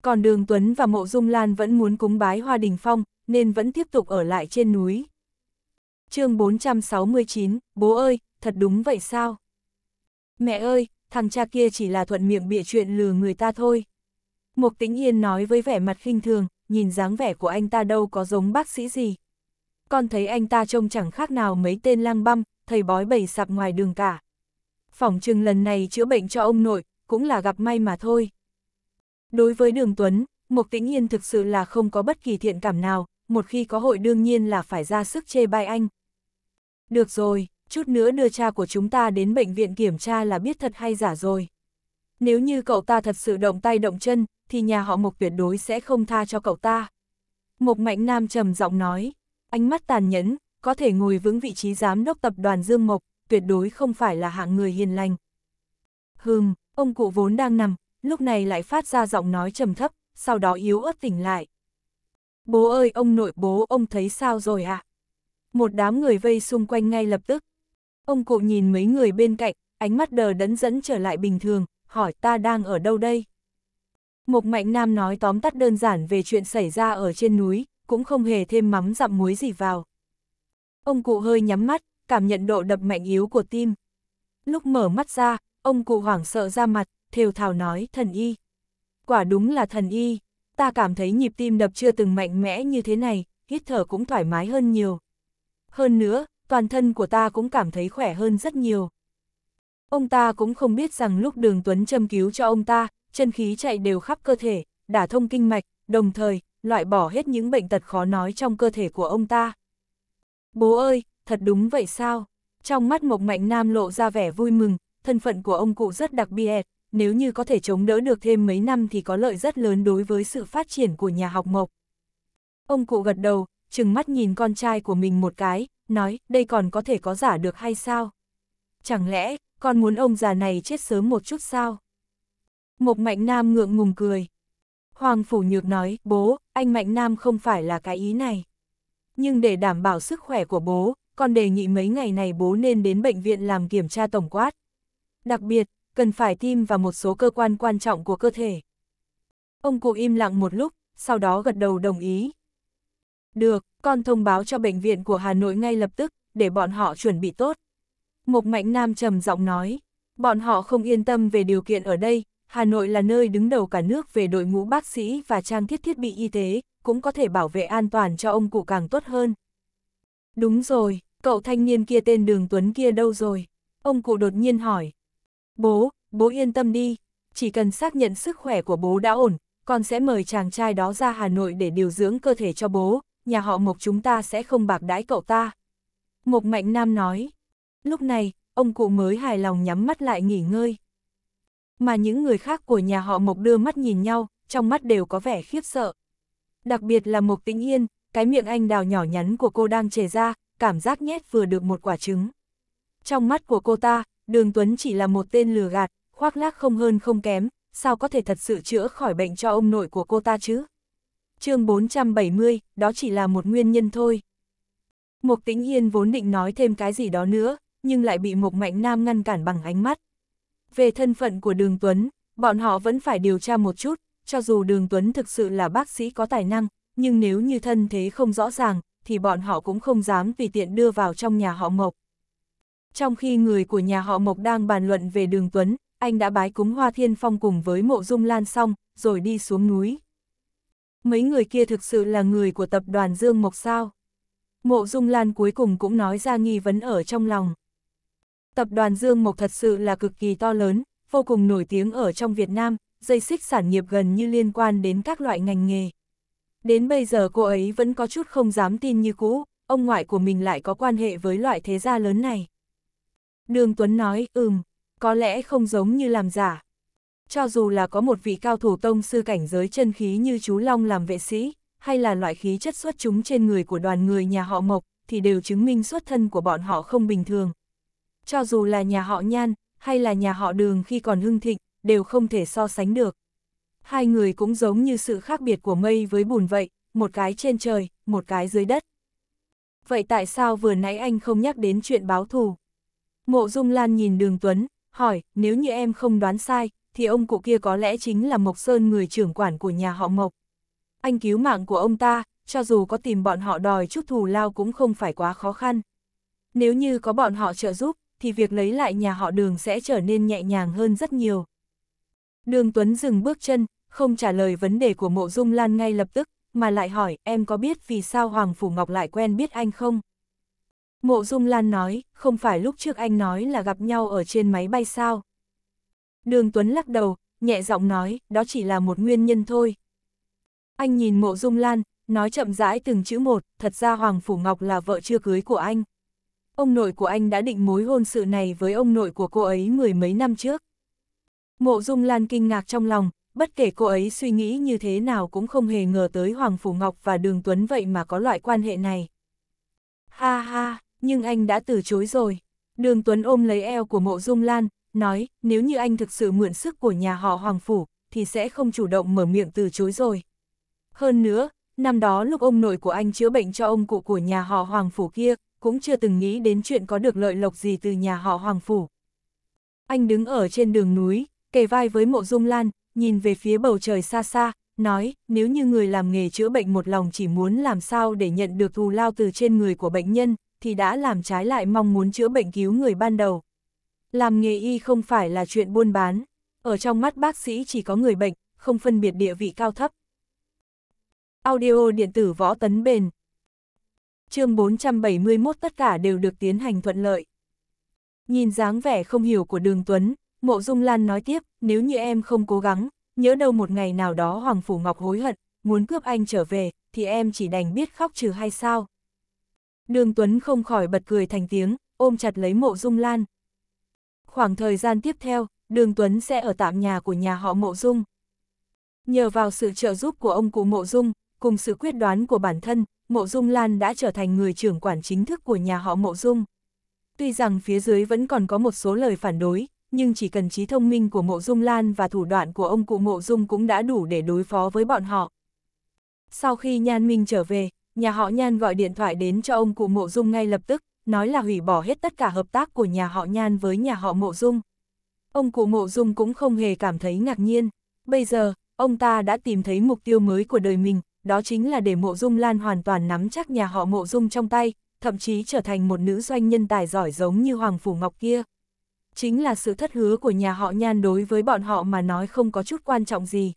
Còn Đường Tuấn và Mộ Dung Lan vẫn muốn cúng bái Hoa Đình Phong, nên vẫn tiếp tục ở lại trên núi. chương 469, bố ơi, thật đúng vậy sao? Mẹ ơi, thằng cha kia chỉ là thuận miệng bịa chuyện lừa người ta thôi. Mục Tĩnh Yên nói với vẻ mặt khinh thường, nhìn dáng vẻ của anh ta đâu có giống bác sĩ gì. Con thấy anh ta trông chẳng khác nào mấy tên lang băm, thầy bói bầy sạp ngoài đường cả. Phỏng chừng lần này chữa bệnh cho ông nội, cũng là gặp may mà thôi. Đối với Đường Tuấn, Mộc Tĩnh Yên thực sự là không có bất kỳ thiện cảm nào, một khi có hội đương nhiên là phải ra sức chê bai anh. Được rồi, chút nữa đưa cha của chúng ta đến bệnh viện kiểm tra là biết thật hay giả rồi. Nếu như cậu ta thật sự động tay động chân, thì nhà họ Mộc tuyệt đối sẽ không tha cho cậu ta. Mộc Mạnh Nam trầm giọng nói, ánh mắt tàn nhẫn, có thể ngồi vững vị trí giám đốc tập đoàn Dương Mộc, tuyệt đối không phải là hạng người hiền lành. Hừm, Ông cụ vốn đang nằm, lúc này lại phát ra giọng nói trầm thấp, sau đó yếu ớt tỉnh lại. Bố ơi ông nội bố ông thấy sao rồi ạ? À? Một đám người vây xung quanh ngay lập tức. Ông cụ nhìn mấy người bên cạnh, ánh mắt đờ đẫn dẫn trở lại bình thường, hỏi ta đang ở đâu đây? Mục Mạnh Nam nói tóm tắt đơn giản về chuyện xảy ra ở trên núi, cũng không hề thêm mắm dặm muối gì vào. Ông cụ hơi nhắm mắt, cảm nhận độ đập mạnh yếu của tim. Lúc mở mắt ra, Ông cụ hoảng sợ ra mặt, thều thào nói thần y. Quả đúng là thần y, ta cảm thấy nhịp tim đập chưa từng mạnh mẽ như thế này, hít thở cũng thoải mái hơn nhiều. Hơn nữa, toàn thân của ta cũng cảm thấy khỏe hơn rất nhiều. Ông ta cũng không biết rằng lúc đường Tuấn châm cứu cho ông ta, chân khí chạy đều khắp cơ thể, đả thông kinh mạch, đồng thời, loại bỏ hết những bệnh tật khó nói trong cơ thể của ông ta. Bố ơi, thật đúng vậy sao? Trong mắt Mộc Mạnh Nam lộ ra vẻ vui mừng, thân phận của ông cụ rất đặc biệt, nếu như có thể chống đỡ được thêm mấy năm thì có lợi rất lớn đối với sự phát triển của nhà học mộc. Ông cụ gật đầu, chừng mắt nhìn con trai của mình một cái, nói, đây còn có thể có giả được hay sao? Chẳng lẽ, con muốn ông già này chết sớm một chút sao? Mộc Mạnh Nam ngượng ngùng cười. Hoàng Phủ Nhược nói, bố, anh Mạnh Nam không phải là cái ý này. Nhưng để đảm bảo sức khỏe của bố, con đề nghị mấy ngày này bố nên đến bệnh viện làm kiểm tra tổng quát. Đặc biệt, cần phải tim và một số cơ quan quan trọng của cơ thể. Ông cụ im lặng một lúc, sau đó gật đầu đồng ý. Được, con thông báo cho bệnh viện của Hà Nội ngay lập tức, để bọn họ chuẩn bị tốt. Mục Mạnh Nam trầm giọng nói, bọn họ không yên tâm về điều kiện ở đây, Hà Nội là nơi đứng đầu cả nước về đội ngũ bác sĩ và trang thiết thiết bị y tế, cũng có thể bảo vệ an toàn cho ông cụ càng tốt hơn. Đúng rồi, cậu thanh niên kia tên Đường Tuấn kia đâu rồi? Ông cụ đột nhiên hỏi, Bố, bố yên tâm đi, chỉ cần xác nhận sức khỏe của bố đã ổn, con sẽ mời chàng trai đó ra Hà Nội để điều dưỡng cơ thể cho bố, nhà họ Mộc chúng ta sẽ không bạc đãi cậu ta. Mộc Mạnh Nam nói. Lúc này, ông cụ mới hài lòng nhắm mắt lại nghỉ ngơi. Mà những người khác của nhà họ Mộc đưa mắt nhìn nhau, trong mắt đều có vẻ khiếp sợ. Đặc biệt là Mộc Tĩnh Yên, cái miệng anh đào nhỏ nhắn của cô đang chề ra, cảm giác nhét vừa được một quả trứng. Trong mắt của cô ta, đường Tuấn chỉ là một tên lừa gạt, khoác lác không hơn không kém, sao có thể thật sự chữa khỏi bệnh cho ông nội của cô ta chứ? chương 470, đó chỉ là một nguyên nhân thôi. Mộc Tĩnh Yên vốn định nói thêm cái gì đó nữa, nhưng lại bị Mộc Mạnh Nam ngăn cản bằng ánh mắt. Về thân phận của Đường Tuấn, bọn họ vẫn phải điều tra một chút, cho dù Đường Tuấn thực sự là bác sĩ có tài năng, nhưng nếu như thân thế không rõ ràng, thì bọn họ cũng không dám tùy tiện đưa vào trong nhà họ Mộc. Trong khi người của nhà họ Mộc đang bàn luận về đường Tuấn, anh đã bái cúng Hoa Thiên Phong cùng với mộ dung lan xong, rồi đi xuống núi. Mấy người kia thực sự là người của tập đoàn Dương Mộc sao? Mộ dung lan cuối cùng cũng nói ra nghi vấn ở trong lòng. Tập đoàn Dương Mộc thật sự là cực kỳ to lớn, vô cùng nổi tiếng ở trong Việt Nam, dây xích sản nghiệp gần như liên quan đến các loại ngành nghề. Đến bây giờ cô ấy vẫn có chút không dám tin như cũ, ông ngoại của mình lại có quan hệ với loại thế gia lớn này. Đường Tuấn nói, ừm, có lẽ không giống như làm giả. Cho dù là có một vị cao thủ tông sư cảnh giới chân khí như chú Long làm vệ sĩ, hay là loại khí chất xuất chúng trên người của đoàn người nhà họ Mộc, thì đều chứng minh xuất thân của bọn họ không bình thường. Cho dù là nhà họ Nhan, hay là nhà họ Đường khi còn hưng thịnh, đều không thể so sánh được. Hai người cũng giống như sự khác biệt của mây với bùn vậy, một cái trên trời, một cái dưới đất. Vậy tại sao vừa nãy anh không nhắc đến chuyện báo thù? Mộ Dung Lan nhìn Đường Tuấn, hỏi, nếu như em không đoán sai, thì ông cụ kia có lẽ chính là Mộc Sơn người trưởng quản của nhà họ Mộc. Anh cứu mạng của ông ta, cho dù có tìm bọn họ đòi chút thù lao cũng không phải quá khó khăn. Nếu như có bọn họ trợ giúp, thì việc lấy lại nhà họ đường sẽ trở nên nhẹ nhàng hơn rất nhiều. Đường Tuấn dừng bước chân, không trả lời vấn đề của mộ dung lan ngay lập tức, mà lại hỏi em có biết vì sao Hoàng Phủ Ngọc lại quen biết anh không? Mộ Dung Lan nói, không phải lúc trước anh nói là gặp nhau ở trên máy bay sao. Đường Tuấn lắc đầu, nhẹ giọng nói, đó chỉ là một nguyên nhân thôi. Anh nhìn mộ Dung Lan, nói chậm rãi từng chữ một, thật ra Hoàng Phủ Ngọc là vợ chưa cưới của anh. Ông nội của anh đã định mối hôn sự này với ông nội của cô ấy mười mấy năm trước. Mộ Dung Lan kinh ngạc trong lòng, bất kể cô ấy suy nghĩ như thế nào cũng không hề ngờ tới Hoàng Phủ Ngọc và Đường Tuấn vậy mà có loại quan hệ này. Ha ha, nhưng anh đã từ chối rồi. Đường Tuấn ôm lấy eo của mộ dung lan, nói, nếu như anh thực sự mượn sức của nhà họ Hoàng Phủ, thì sẽ không chủ động mở miệng từ chối rồi. Hơn nữa, năm đó lúc ông nội của anh chữa bệnh cho ông cụ của nhà họ Hoàng Phủ kia, cũng chưa từng nghĩ đến chuyện có được lợi lộc gì từ nhà họ Hoàng Phủ. Anh đứng ở trên đường núi, kề vai với mộ dung lan, nhìn về phía bầu trời xa xa, nói, nếu như người làm nghề chữa bệnh một lòng chỉ muốn làm sao để nhận được thù lao từ trên người của bệnh nhân, thì đã làm trái lại mong muốn chữa bệnh cứu người ban đầu. Làm nghề y không phải là chuyện buôn bán, ở trong mắt bác sĩ chỉ có người bệnh, không phân biệt địa vị cao thấp. Audio điện tử võ tấn bền Chương 471 tất cả đều được tiến hành thuận lợi. Nhìn dáng vẻ không hiểu của đường Tuấn, Mộ Dung Lan nói tiếp, nếu như em không cố gắng, nhớ đâu một ngày nào đó Hoàng Phủ Ngọc hối hận, muốn cướp anh trở về, thì em chỉ đành biết khóc trừ hay sao? Đường Tuấn không khỏi bật cười thành tiếng, ôm chặt lấy mộ dung lan. Khoảng thời gian tiếp theo, Đường Tuấn sẽ ở tạm nhà của nhà họ mộ dung. Nhờ vào sự trợ giúp của ông cụ mộ dung, cùng sự quyết đoán của bản thân, mộ dung lan đã trở thành người trưởng quản chính thức của nhà họ mộ dung. Tuy rằng phía dưới vẫn còn có một số lời phản đối, nhưng chỉ cần trí thông minh của mộ dung lan và thủ đoạn của ông cụ mộ dung cũng đã đủ để đối phó với bọn họ. Sau khi Nhan Minh trở về, nhà họ Nhan gọi điện thoại đến cho ông cụ Mộ Dung ngay lập tức, nói là hủy bỏ hết tất cả hợp tác của nhà họ Nhan với nhà họ Mộ Dung. Ông cụ Mộ Dung cũng không hề cảm thấy ngạc nhiên. Bây giờ, ông ta đã tìm thấy mục tiêu mới của đời mình, đó chính là để Mộ Dung Lan hoàn toàn nắm chắc nhà họ Mộ Dung trong tay, thậm chí trở thành một nữ doanh nhân tài giỏi giống như Hoàng Phủ Ngọc kia. Chính là sự thất hứa của nhà họ Nhan đối với bọn họ mà nói không có chút quan trọng gì.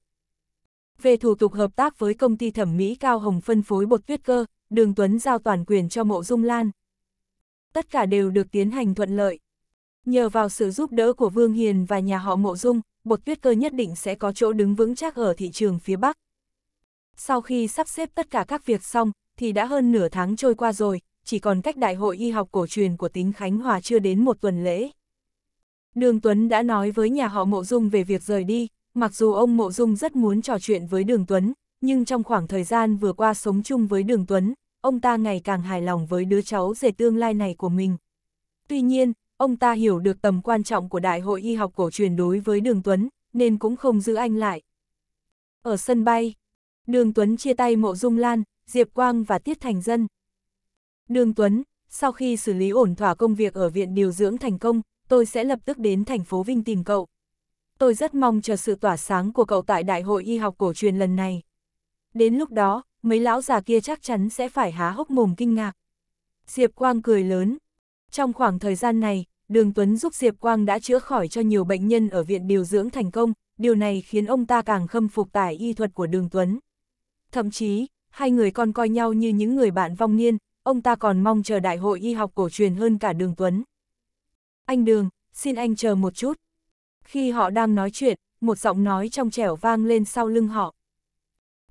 Về thủ tục hợp tác với công ty thẩm mỹ Cao Hồng phân phối bột tuyết cơ, Đường Tuấn giao toàn quyền cho Mộ Dung Lan. Tất cả đều được tiến hành thuận lợi. Nhờ vào sự giúp đỡ của Vương Hiền và nhà họ Mộ Dung, bột tuyết cơ nhất định sẽ có chỗ đứng vững chắc ở thị trường phía Bắc. Sau khi sắp xếp tất cả các việc xong, thì đã hơn nửa tháng trôi qua rồi, chỉ còn cách Đại hội Y học cổ truyền của tính Khánh Hòa chưa đến một tuần lễ. Đường Tuấn đã nói với nhà họ Mộ Dung về việc rời đi, Mặc dù ông Mộ Dung rất muốn trò chuyện với Đường Tuấn, nhưng trong khoảng thời gian vừa qua sống chung với Đường Tuấn, ông ta ngày càng hài lòng với đứa cháu rể tương lai này của mình. Tuy nhiên, ông ta hiểu được tầm quan trọng của Đại hội Y học cổ truyền đối với Đường Tuấn, nên cũng không giữ anh lại. Ở sân bay, Đường Tuấn chia tay Mộ Dung Lan, Diệp Quang và Tiết Thành Dân. Đường Tuấn, sau khi xử lý ổn thỏa công việc ở Viện Điều dưỡng thành công, tôi sẽ lập tức đến thành phố Vinh tìm cậu tôi rất mong chờ sự tỏa sáng của cậu tại Đại hội Y học cổ truyền lần này. Đến lúc đó, mấy lão già kia chắc chắn sẽ phải há hốc mồm kinh ngạc. Diệp Quang cười lớn. Trong khoảng thời gian này, Đường Tuấn giúp Diệp Quang đã chữa khỏi cho nhiều bệnh nhân ở viện điều dưỡng thành công, điều này khiến ông ta càng khâm phục tài y thuật của Đường Tuấn. Thậm chí, hai người còn coi nhau như những người bạn vong niên, ông ta còn mong chờ đại hội y học cổ truyền hơn cả Đường Tuấn. Anh Đường, xin anh chờ một chút. Khi họ đang nói chuyện, một giọng nói trong trẻo vang lên sau lưng họ.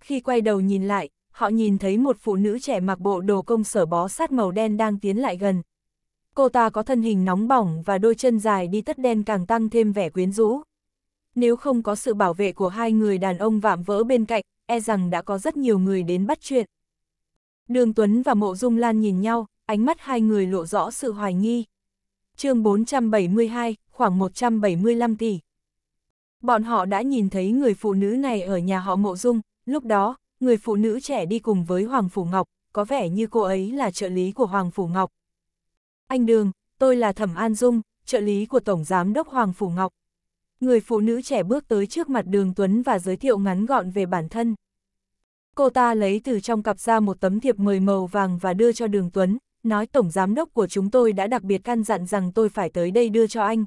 Khi quay đầu nhìn lại, họ nhìn thấy một phụ nữ trẻ mặc bộ đồ công sở bó sát màu đen đang tiến lại gần. Cô ta có thân hình nóng bỏng và đôi chân dài đi tất đen càng tăng thêm vẻ quyến rũ. Nếu không có sự bảo vệ của hai người đàn ông vạm vỡ bên cạnh, e rằng đã có rất nhiều người đến bắt chuyện. Đường Tuấn và Mộ Dung Lan nhìn nhau, ánh mắt hai người lộ rõ sự hoài nghi. chương 472, khoảng 175 tỷ. Bọn họ đã nhìn thấy người phụ nữ này ở nhà họ Mộ Dung, lúc đó, người phụ nữ trẻ đi cùng với Hoàng Phủ Ngọc, có vẻ như cô ấy là trợ lý của Hoàng Phủ Ngọc. Anh Đường, tôi là Thẩm An Dung, trợ lý của Tổng Giám đốc Hoàng Phủ Ngọc. Người phụ nữ trẻ bước tới trước mặt Đường Tuấn và giới thiệu ngắn gọn về bản thân. Cô ta lấy từ trong cặp ra một tấm thiệp mời màu vàng và đưa cho Đường Tuấn, nói Tổng Giám đốc của chúng tôi đã đặc biệt căn dặn rằng tôi phải tới đây đưa cho anh,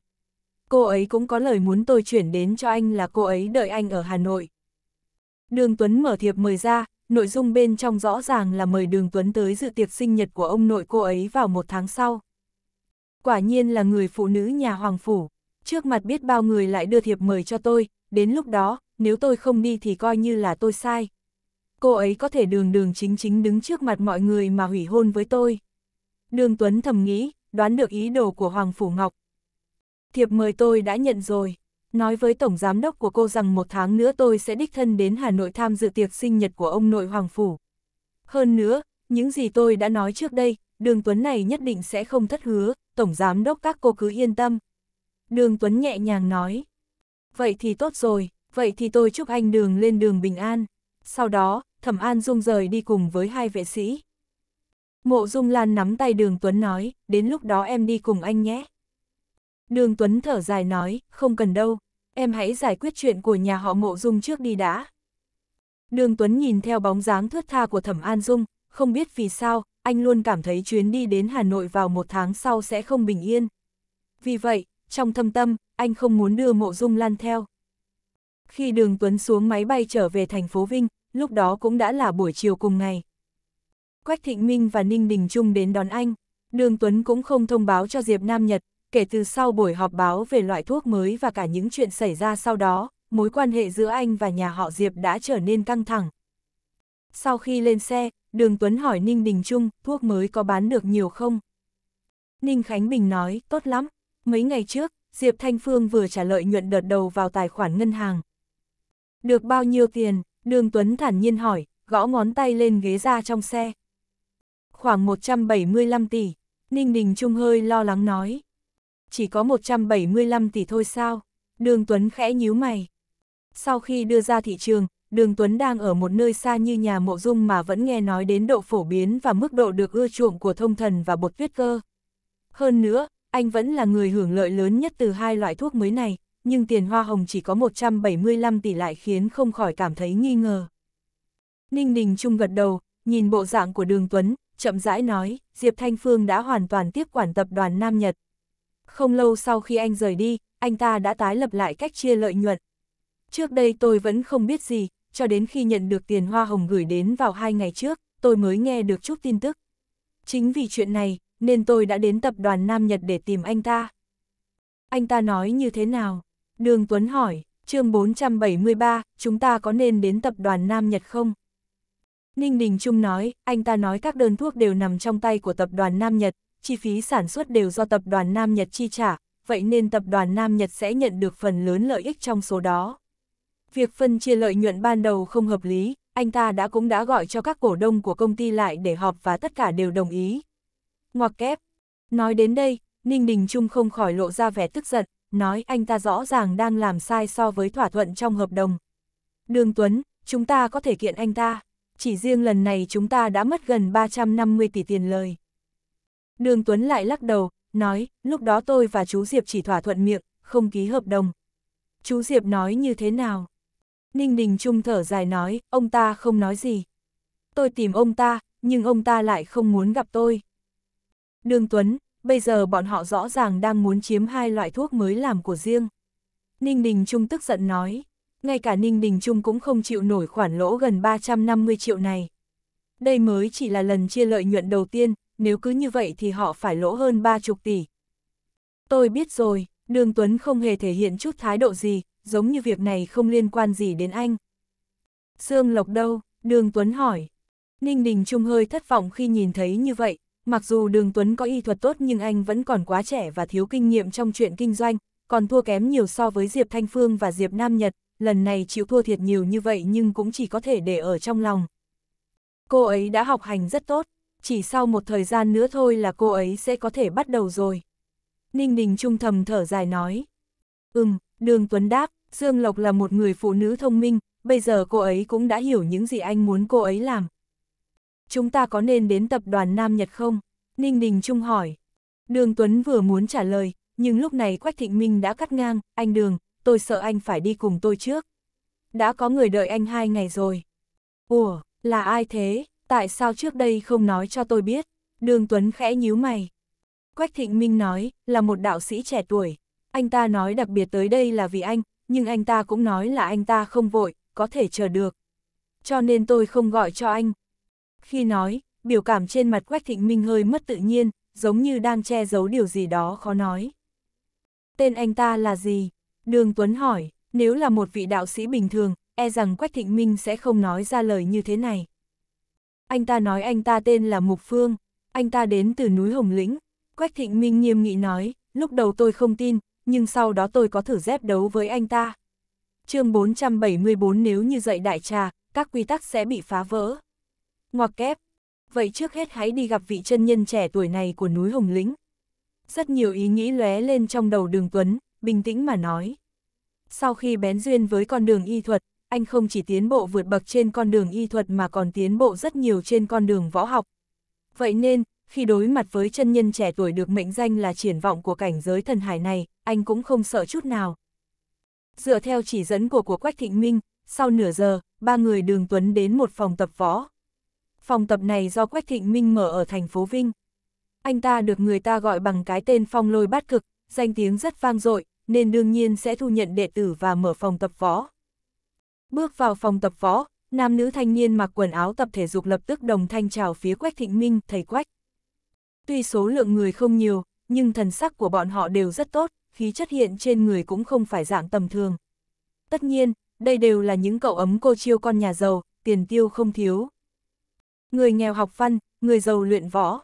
cô ấy cũng có lời muốn tôi chuyển đến cho anh là cô ấy đợi anh ở Hà Nội. Đường Tuấn mở thiệp mời ra, nội dung bên trong rõ ràng là mời Đường Tuấn tới dự tiệc sinh nhật của ông nội cô ấy vào một tháng sau. Quả nhiên là người phụ nữ nhà Hoàng Phủ, trước mặt biết bao người lại đưa thiệp mời cho tôi, đến lúc đó, nếu tôi không đi thì coi như là tôi sai. Cô ấy có thể đường đường chính chính đứng trước mặt mọi người mà hủy hôn với tôi. Đường Tuấn thầm nghĩ, đoán được ý đồ của Hoàng Phủ Ngọc, Thiệp mời tôi đã nhận rồi. Nói với Tổng Giám đốc của cô rằng một tháng nữa tôi sẽ đích thân đến Hà Nội tham dự tiệc sinh nhật của ông nội Hoàng Phủ. Hơn nữa, những gì tôi đã nói trước đây, đường Tuấn này nhất định sẽ không thất hứa, Tổng Giám đốc các cô cứ yên tâm. Đường Tuấn nhẹ nhàng nói. Vậy thì tốt rồi, vậy thì tôi chúc anh đường lên đường bình an. Sau đó, Thẩm An Dung rời đi cùng với hai vệ sĩ. Mộ Dung Lan nắm tay đường Tuấn nói, đến lúc đó em đi cùng anh nhé. Đường Tuấn thở dài nói, không cần đâu, em hãy giải quyết chuyện của nhà họ mộ dung trước đi đã. Đường Tuấn nhìn theo bóng dáng thướt tha của Thẩm An Dung, không biết vì sao, anh luôn cảm thấy chuyến đi đến Hà Nội vào một tháng sau sẽ không bình yên. Vì vậy, trong thâm tâm, anh không muốn đưa mộ dung lan theo. Khi đường Tuấn xuống máy bay trở về thành phố Vinh, lúc đó cũng đã là buổi chiều cùng ngày. Quách Thịnh Minh và Ninh Đình Trung đến đón anh. Đường Tuấn cũng không thông báo cho Diệp Nam Nhật, kể từ sau buổi họp báo về loại thuốc mới và cả những chuyện xảy ra sau đó, mối quan hệ giữa anh và nhà họ Diệp đã trở nên căng thẳng. Sau khi lên xe, Đường Tuấn hỏi Ninh Đình Trung, thuốc mới có bán được nhiều không? Ninh Khánh Bình nói, tốt lắm. Mấy ngày trước, Diệp Thanh Phương vừa trả lợi nhuận đợt đầu vào tài khoản ngân hàng. Được bao nhiêu tiền? Đường Tuấn thản nhiên hỏi, gõ ngón tay lên ghế ra trong xe. Khoảng 175 tỷ, Ninh Đình Trung hơi lo lắng nói chỉ có 175 tỷ thôi sao? Đường Tuấn khẽ nhíu mày. Sau khi đưa ra thị trường, Đường Tuấn đang ở một nơi xa như nhà mộ dung mà vẫn nghe nói đến độ phổ biến và mức độ được ưa chuộng của thông thần và bột tuyết cơ. Hơn nữa, anh vẫn là người hưởng lợi lớn nhất từ hai loại thuốc mới này, nhưng tiền hoa hồng chỉ có 175 tỷ lại khiến không khỏi cảm thấy nghi ngờ. Ninh Đình Trung gật đầu, nhìn bộ dạng của Đường Tuấn, chậm rãi nói, Diệp Thanh Phương đã hoàn toàn tiếp quản tập đoàn Nam Nhật, không lâu sau khi anh rời đi, anh ta đã tái lập lại cách chia lợi nhuận. Trước đây tôi vẫn không biết gì, cho đến khi nhận được tiền hoa hồng gửi đến vào hai ngày trước, tôi mới nghe được chút tin tức. Chính vì chuyện này, nên tôi đã đến tập đoàn Nam Nhật để tìm anh ta. Anh ta nói như thế nào? Đường Tuấn hỏi, chương 473, chúng ta có nên đến tập đoàn Nam Nhật không? Ninh Đình Trung nói, anh ta nói các đơn thuốc đều nằm trong tay của tập đoàn Nam Nhật, chi phí sản xuất đều do tập đoàn Nam Nhật chi trả, vậy nên tập đoàn Nam Nhật sẽ nhận được phần lớn lợi ích trong số đó. Việc phân chia lợi nhuận ban đầu không hợp lý, anh ta đã cũng đã gọi cho các cổ đông của công ty lại để họp và tất cả đều đồng ý. Ngoặc kép. Nói đến đây, Ninh Đình Trung không khỏi lộ ra vẻ tức giận, nói anh ta rõ ràng đang làm sai so với thỏa thuận trong hợp đồng. Đường Tuấn, chúng ta có thể kiện anh ta. Chỉ riêng lần này chúng ta đã mất gần 350 tỷ tiền lời. Đường Tuấn lại lắc đầu, nói, lúc đó tôi và chú Diệp chỉ thỏa thuận miệng, không ký hợp đồng. Chú Diệp nói như thế nào? Ninh Đình Trung thở dài nói, ông ta không nói gì. Tôi tìm ông ta, nhưng ông ta lại không muốn gặp tôi. Đường Tuấn, bây giờ bọn họ rõ ràng đang muốn chiếm hai loại thuốc mới làm của riêng. Ninh Đình Trung tức giận nói, ngay cả Ninh Đình Trung cũng không chịu nổi khoản lỗ gần 350 triệu này. Đây mới chỉ là lần chia lợi nhuận đầu tiên, nếu cứ như vậy thì họ phải lỗ hơn ba chục tỷ. Tôi biết rồi, Đường Tuấn không hề thể hiện chút thái độ gì, giống như việc này không liên quan gì đến anh. Sương Lộc đâu? Đường Tuấn hỏi. Ninh Đình Trung hơi thất vọng khi nhìn thấy như vậy, mặc dù Đường Tuấn có y thuật tốt nhưng anh vẫn còn quá trẻ và thiếu kinh nghiệm trong chuyện kinh doanh, còn thua kém nhiều so với Diệp Thanh Phương và Diệp Nam Nhật, lần này chịu thua thiệt nhiều như vậy nhưng cũng chỉ có thể để ở trong lòng. Cô ấy đã học hành rất tốt, chỉ sau một thời gian nữa thôi là cô ấy sẽ có thể bắt đầu rồi. Ninh Đình trung thầm thở dài nói. Ừm, Đường Tuấn đáp, Dương Lộc là một người phụ nữ thông minh, bây giờ cô ấy cũng đã hiểu những gì anh muốn cô ấy làm. Chúng ta có nên đến tập đoàn Nam Nhật không? Ninh Đình Trung hỏi. Đường Tuấn vừa muốn trả lời, nhưng lúc này Quách Thịnh Minh đã cắt ngang, anh Đường, tôi sợ anh phải đi cùng tôi trước. Đã có người đợi anh hai ngày rồi. Ủa, là ai thế? tại sao trước đây không nói cho tôi biết? Đường Tuấn khẽ nhíu mày. Quách Thịnh Minh nói, là một đạo sĩ trẻ tuổi. Anh ta nói đặc biệt tới đây là vì anh, nhưng anh ta cũng nói là anh ta không vội, có thể chờ được. Cho nên tôi không gọi cho anh. Khi nói, biểu cảm trên mặt Quách Thịnh Minh hơi mất tự nhiên, giống như đang che giấu điều gì đó khó nói. Tên anh ta là gì? Đường Tuấn hỏi, nếu là một vị đạo sĩ bình thường, e rằng Quách Thịnh Minh sẽ không nói ra lời như thế này anh ta nói anh ta tên là Mục Phương, anh ta đến từ núi Hồng Lĩnh. Quách Thịnh Minh nghiêm nghị nói, lúc đầu tôi không tin, nhưng sau đó tôi có thử dép đấu với anh ta. chương 474 nếu như dậy đại trà, các quy tắc sẽ bị phá vỡ. Ngoặc kép, vậy trước hết hãy đi gặp vị chân nhân trẻ tuổi này của núi Hồng Lĩnh. Rất nhiều ý nghĩ lóe lên trong đầu đường Tuấn, bình tĩnh mà nói. Sau khi bén duyên với con đường y thuật, anh không chỉ tiến bộ vượt bậc trên con đường y thuật mà còn tiến bộ rất nhiều trên con đường võ học. Vậy nên, khi đối mặt với chân nhân trẻ tuổi được mệnh danh là triển vọng của cảnh giới thần hải này, anh cũng không sợ chút nào. Dựa theo chỉ dẫn của của Quách Thịnh Minh, sau nửa giờ, ba người đường Tuấn đến một phòng tập võ. Phòng tập này do Quách Thịnh Minh mở ở thành phố Vinh. Anh ta được người ta gọi bằng cái tên phong lôi bát cực, danh tiếng rất vang dội, nên đương nhiên sẽ thu nhận đệ tử và mở phòng tập võ. Bước vào phòng tập võ, nam nữ thanh niên mặc quần áo tập thể dục lập tức đồng thanh chào phía Quách Thịnh Minh, thầy Quách. Tuy số lượng người không nhiều, nhưng thần sắc của bọn họ đều rất tốt, khí chất hiện trên người cũng không phải dạng tầm thường. Tất nhiên, đây đều là những cậu ấm cô chiêu con nhà giàu, tiền tiêu không thiếu. Người nghèo học văn, người giàu luyện võ.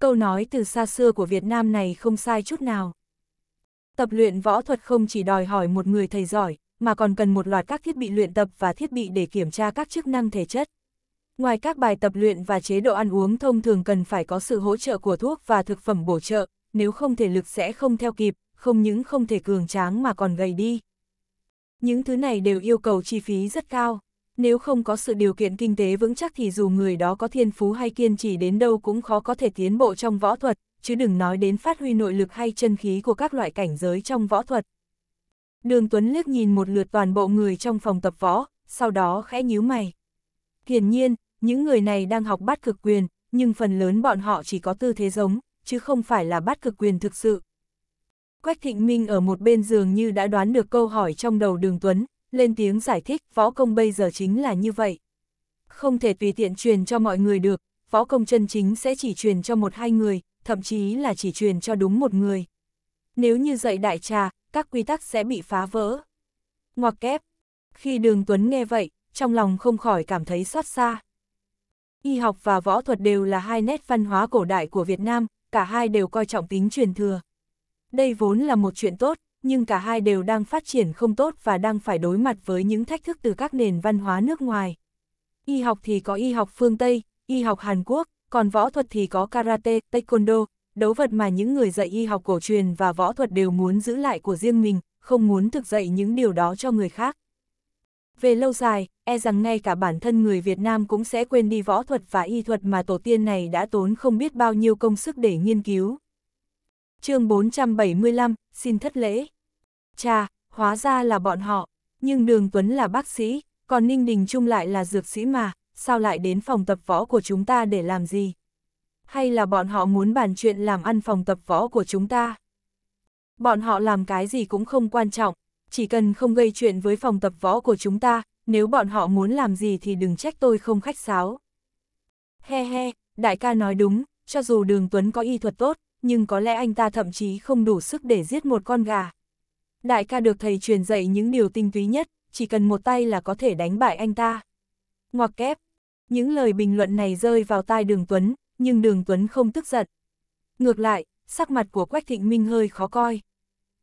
Câu nói từ xa xưa của Việt Nam này không sai chút nào. Tập luyện võ thuật không chỉ đòi hỏi một người thầy giỏi, mà còn cần một loạt các thiết bị luyện tập và thiết bị để kiểm tra các chức năng thể chất. Ngoài các bài tập luyện và chế độ ăn uống thông thường cần phải có sự hỗ trợ của thuốc và thực phẩm bổ trợ, nếu không thể lực sẽ không theo kịp, không những không thể cường tráng mà còn gầy đi. Những thứ này đều yêu cầu chi phí rất cao. Nếu không có sự điều kiện kinh tế vững chắc thì dù người đó có thiên phú hay kiên trì đến đâu cũng khó có thể tiến bộ trong võ thuật, chứ đừng nói đến phát huy nội lực hay chân khí của các loại cảnh giới trong võ thuật. Đường Tuấn liếc nhìn một lượt toàn bộ người trong phòng tập võ, sau đó khẽ nhíu mày. Hiển nhiên, những người này đang học bát cực quyền, nhưng phần lớn bọn họ chỉ có tư thế giống, chứ không phải là bát cực quyền thực sự. Quách Thịnh Minh ở một bên giường như đã đoán được câu hỏi trong đầu đường Tuấn, lên tiếng giải thích võ công bây giờ chính là như vậy. Không thể tùy tiện truyền cho mọi người được, võ công chân chính sẽ chỉ truyền cho một hai người, thậm chí là chỉ truyền cho đúng một người. Nếu như dạy đại trà, các quy tắc sẽ bị phá vỡ. Ngoặc kép, khi Đường Tuấn nghe vậy, trong lòng không khỏi cảm thấy xót xa. Y học và võ thuật đều là hai nét văn hóa cổ đại của Việt Nam, cả hai đều coi trọng tính truyền thừa. Đây vốn là một chuyện tốt, nhưng cả hai đều đang phát triển không tốt và đang phải đối mặt với những thách thức từ các nền văn hóa nước ngoài. Y học thì có y học phương Tây, y học Hàn Quốc, còn võ thuật thì có karate, taekwondo, đấu vật mà những người dạy y học cổ truyền và võ thuật đều muốn giữ lại của riêng mình, không muốn thực dạy những điều đó cho người khác. Về lâu dài, e rằng ngay cả bản thân người Việt Nam cũng sẽ quên đi võ thuật và y thuật mà tổ tiên này đã tốn không biết bao nhiêu công sức để nghiên cứu. chương 475, xin thất lễ. Cha, hóa ra là bọn họ, nhưng Đường Tuấn là bác sĩ, còn Ninh Đình Trung lại là dược sĩ mà, sao lại đến phòng tập võ của chúng ta để làm gì? hay là bọn họ muốn bàn chuyện làm ăn phòng tập võ của chúng ta? Bọn họ làm cái gì cũng không quan trọng, chỉ cần không gây chuyện với phòng tập võ của chúng ta, nếu bọn họ muốn làm gì thì đừng trách tôi không khách sáo. He he, đại ca nói đúng, cho dù đường Tuấn có y thuật tốt, nhưng có lẽ anh ta thậm chí không đủ sức để giết một con gà. Đại ca được thầy truyền dạy những điều tinh túy nhất, chỉ cần một tay là có thể đánh bại anh ta. Ngoặc kép, những lời bình luận này rơi vào tai đường Tuấn, nhưng đường Tuấn không tức giận. Ngược lại, sắc mặt của Quách Thịnh Minh hơi khó coi.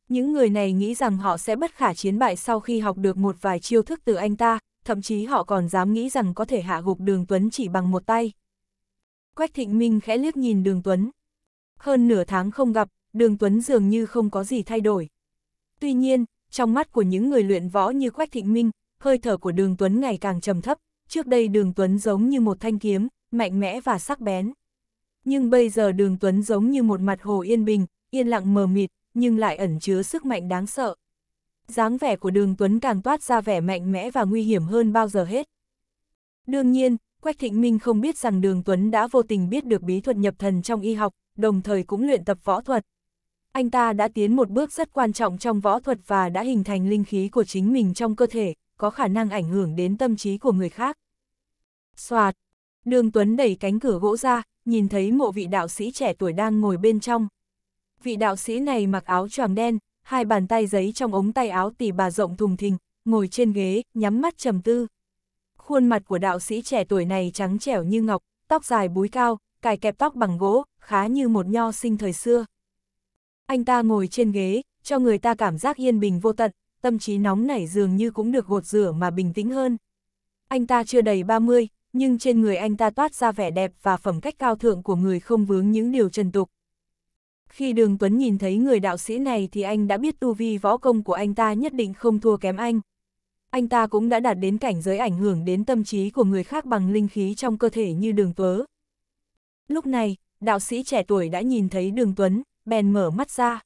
Những người này nghĩ rằng họ sẽ bất khả chiến bại sau khi học được một vài chiêu thức từ anh ta, thậm chí họ còn dám nghĩ rằng có thể hạ gục đường Tuấn chỉ bằng một tay. Quách Thịnh Minh khẽ liếc nhìn đường Tuấn. Hơn nửa tháng không gặp, đường Tuấn dường như không có gì thay đổi. Tuy nhiên, trong mắt của những người luyện võ như Quách Thịnh Minh, hơi thở của đường Tuấn ngày càng trầm thấp, trước đây đường Tuấn giống như một thanh kiếm, mạnh mẽ và sắc bén nhưng bây giờ đường Tuấn giống như một mặt hồ yên bình, yên lặng mờ mịt, nhưng lại ẩn chứa sức mạnh đáng sợ. dáng vẻ của đường Tuấn càng toát ra vẻ mạnh mẽ và nguy hiểm hơn bao giờ hết. Đương nhiên, Quách Thịnh Minh không biết rằng đường Tuấn đã vô tình biết được bí thuật nhập thần trong y học, đồng thời cũng luyện tập võ thuật. Anh ta đã tiến một bước rất quan trọng trong võ thuật và đã hình thành linh khí của chính mình trong cơ thể, có khả năng ảnh hưởng đến tâm trí của người khác. Xoạt! Đường Tuấn đẩy cánh cửa gỗ ra, nhìn thấy mộ vị đạo sĩ trẻ tuổi đang ngồi bên trong. Vị đạo sĩ này mặc áo choàng đen, hai bàn tay giấy trong ống tay áo tỉ bà rộng thùng thình, ngồi trên ghế, nhắm mắt trầm tư. Khuôn mặt của đạo sĩ trẻ tuổi này trắng trẻo như ngọc, tóc dài búi cao, cài kẹp tóc bằng gỗ, khá như một nho sinh thời xưa. Anh ta ngồi trên ghế, cho người ta cảm giác yên bình vô tận, tâm trí nóng nảy dường như cũng được gột rửa mà bình tĩnh hơn. Anh ta chưa đầy 30, nhưng trên người anh ta toát ra vẻ đẹp và phẩm cách cao thượng của người không vướng những điều trần tục. Khi Đường Tuấn nhìn thấy người đạo sĩ này thì anh đã biết tu vi võ công của anh ta nhất định không thua kém anh. Anh ta cũng đã đạt đến cảnh giới ảnh hưởng đến tâm trí của người khác bằng linh khí trong cơ thể như Đường tuớ. Lúc này, đạo sĩ trẻ tuổi đã nhìn thấy Đường Tuấn, bèn mở mắt ra.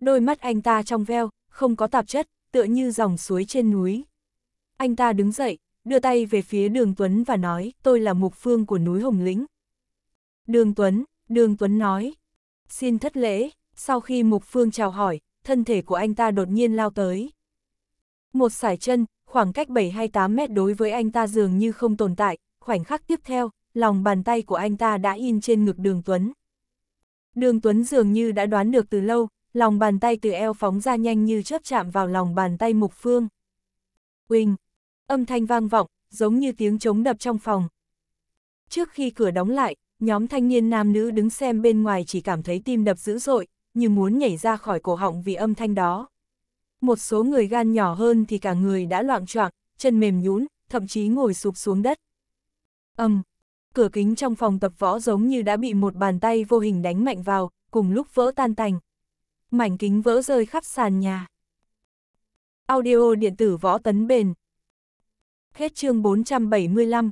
Đôi mắt anh ta trong veo, không có tạp chất, tựa như dòng suối trên núi. Anh ta đứng dậy, đưa tay về phía Đường Tuấn và nói, tôi là mục phương của núi Hồng Lĩnh. Đường Tuấn, Đường Tuấn nói, xin thất lễ, sau khi mục phương chào hỏi, thân thể của anh ta đột nhiên lao tới. Một sải chân, khoảng cách 7 hay 8 mét đối với anh ta dường như không tồn tại, khoảnh khắc tiếp theo, lòng bàn tay của anh ta đã in trên ngực Đường Tuấn. Đường Tuấn dường như đã đoán được từ lâu, lòng bàn tay từ eo phóng ra nhanh như chớp chạm vào lòng bàn tay Mục Phương. Quỳnh. Âm thanh vang vọng, giống như tiếng trống đập trong phòng. Trước khi cửa đóng lại, nhóm thanh niên nam nữ đứng xem bên ngoài chỉ cảm thấy tim đập dữ dội, như muốn nhảy ra khỏi cổ họng vì âm thanh đó. Một số người gan nhỏ hơn thì cả người đã loạn choạng, chân mềm nhún, thậm chí ngồi sụp xuống đất. Âm, cửa kính trong phòng tập võ giống như đã bị một bàn tay vô hình đánh mạnh vào, cùng lúc vỡ tan tành. Mảnh kính vỡ rơi khắp sàn nhà. Audio điện tử võ tấn bền, Hết chương 475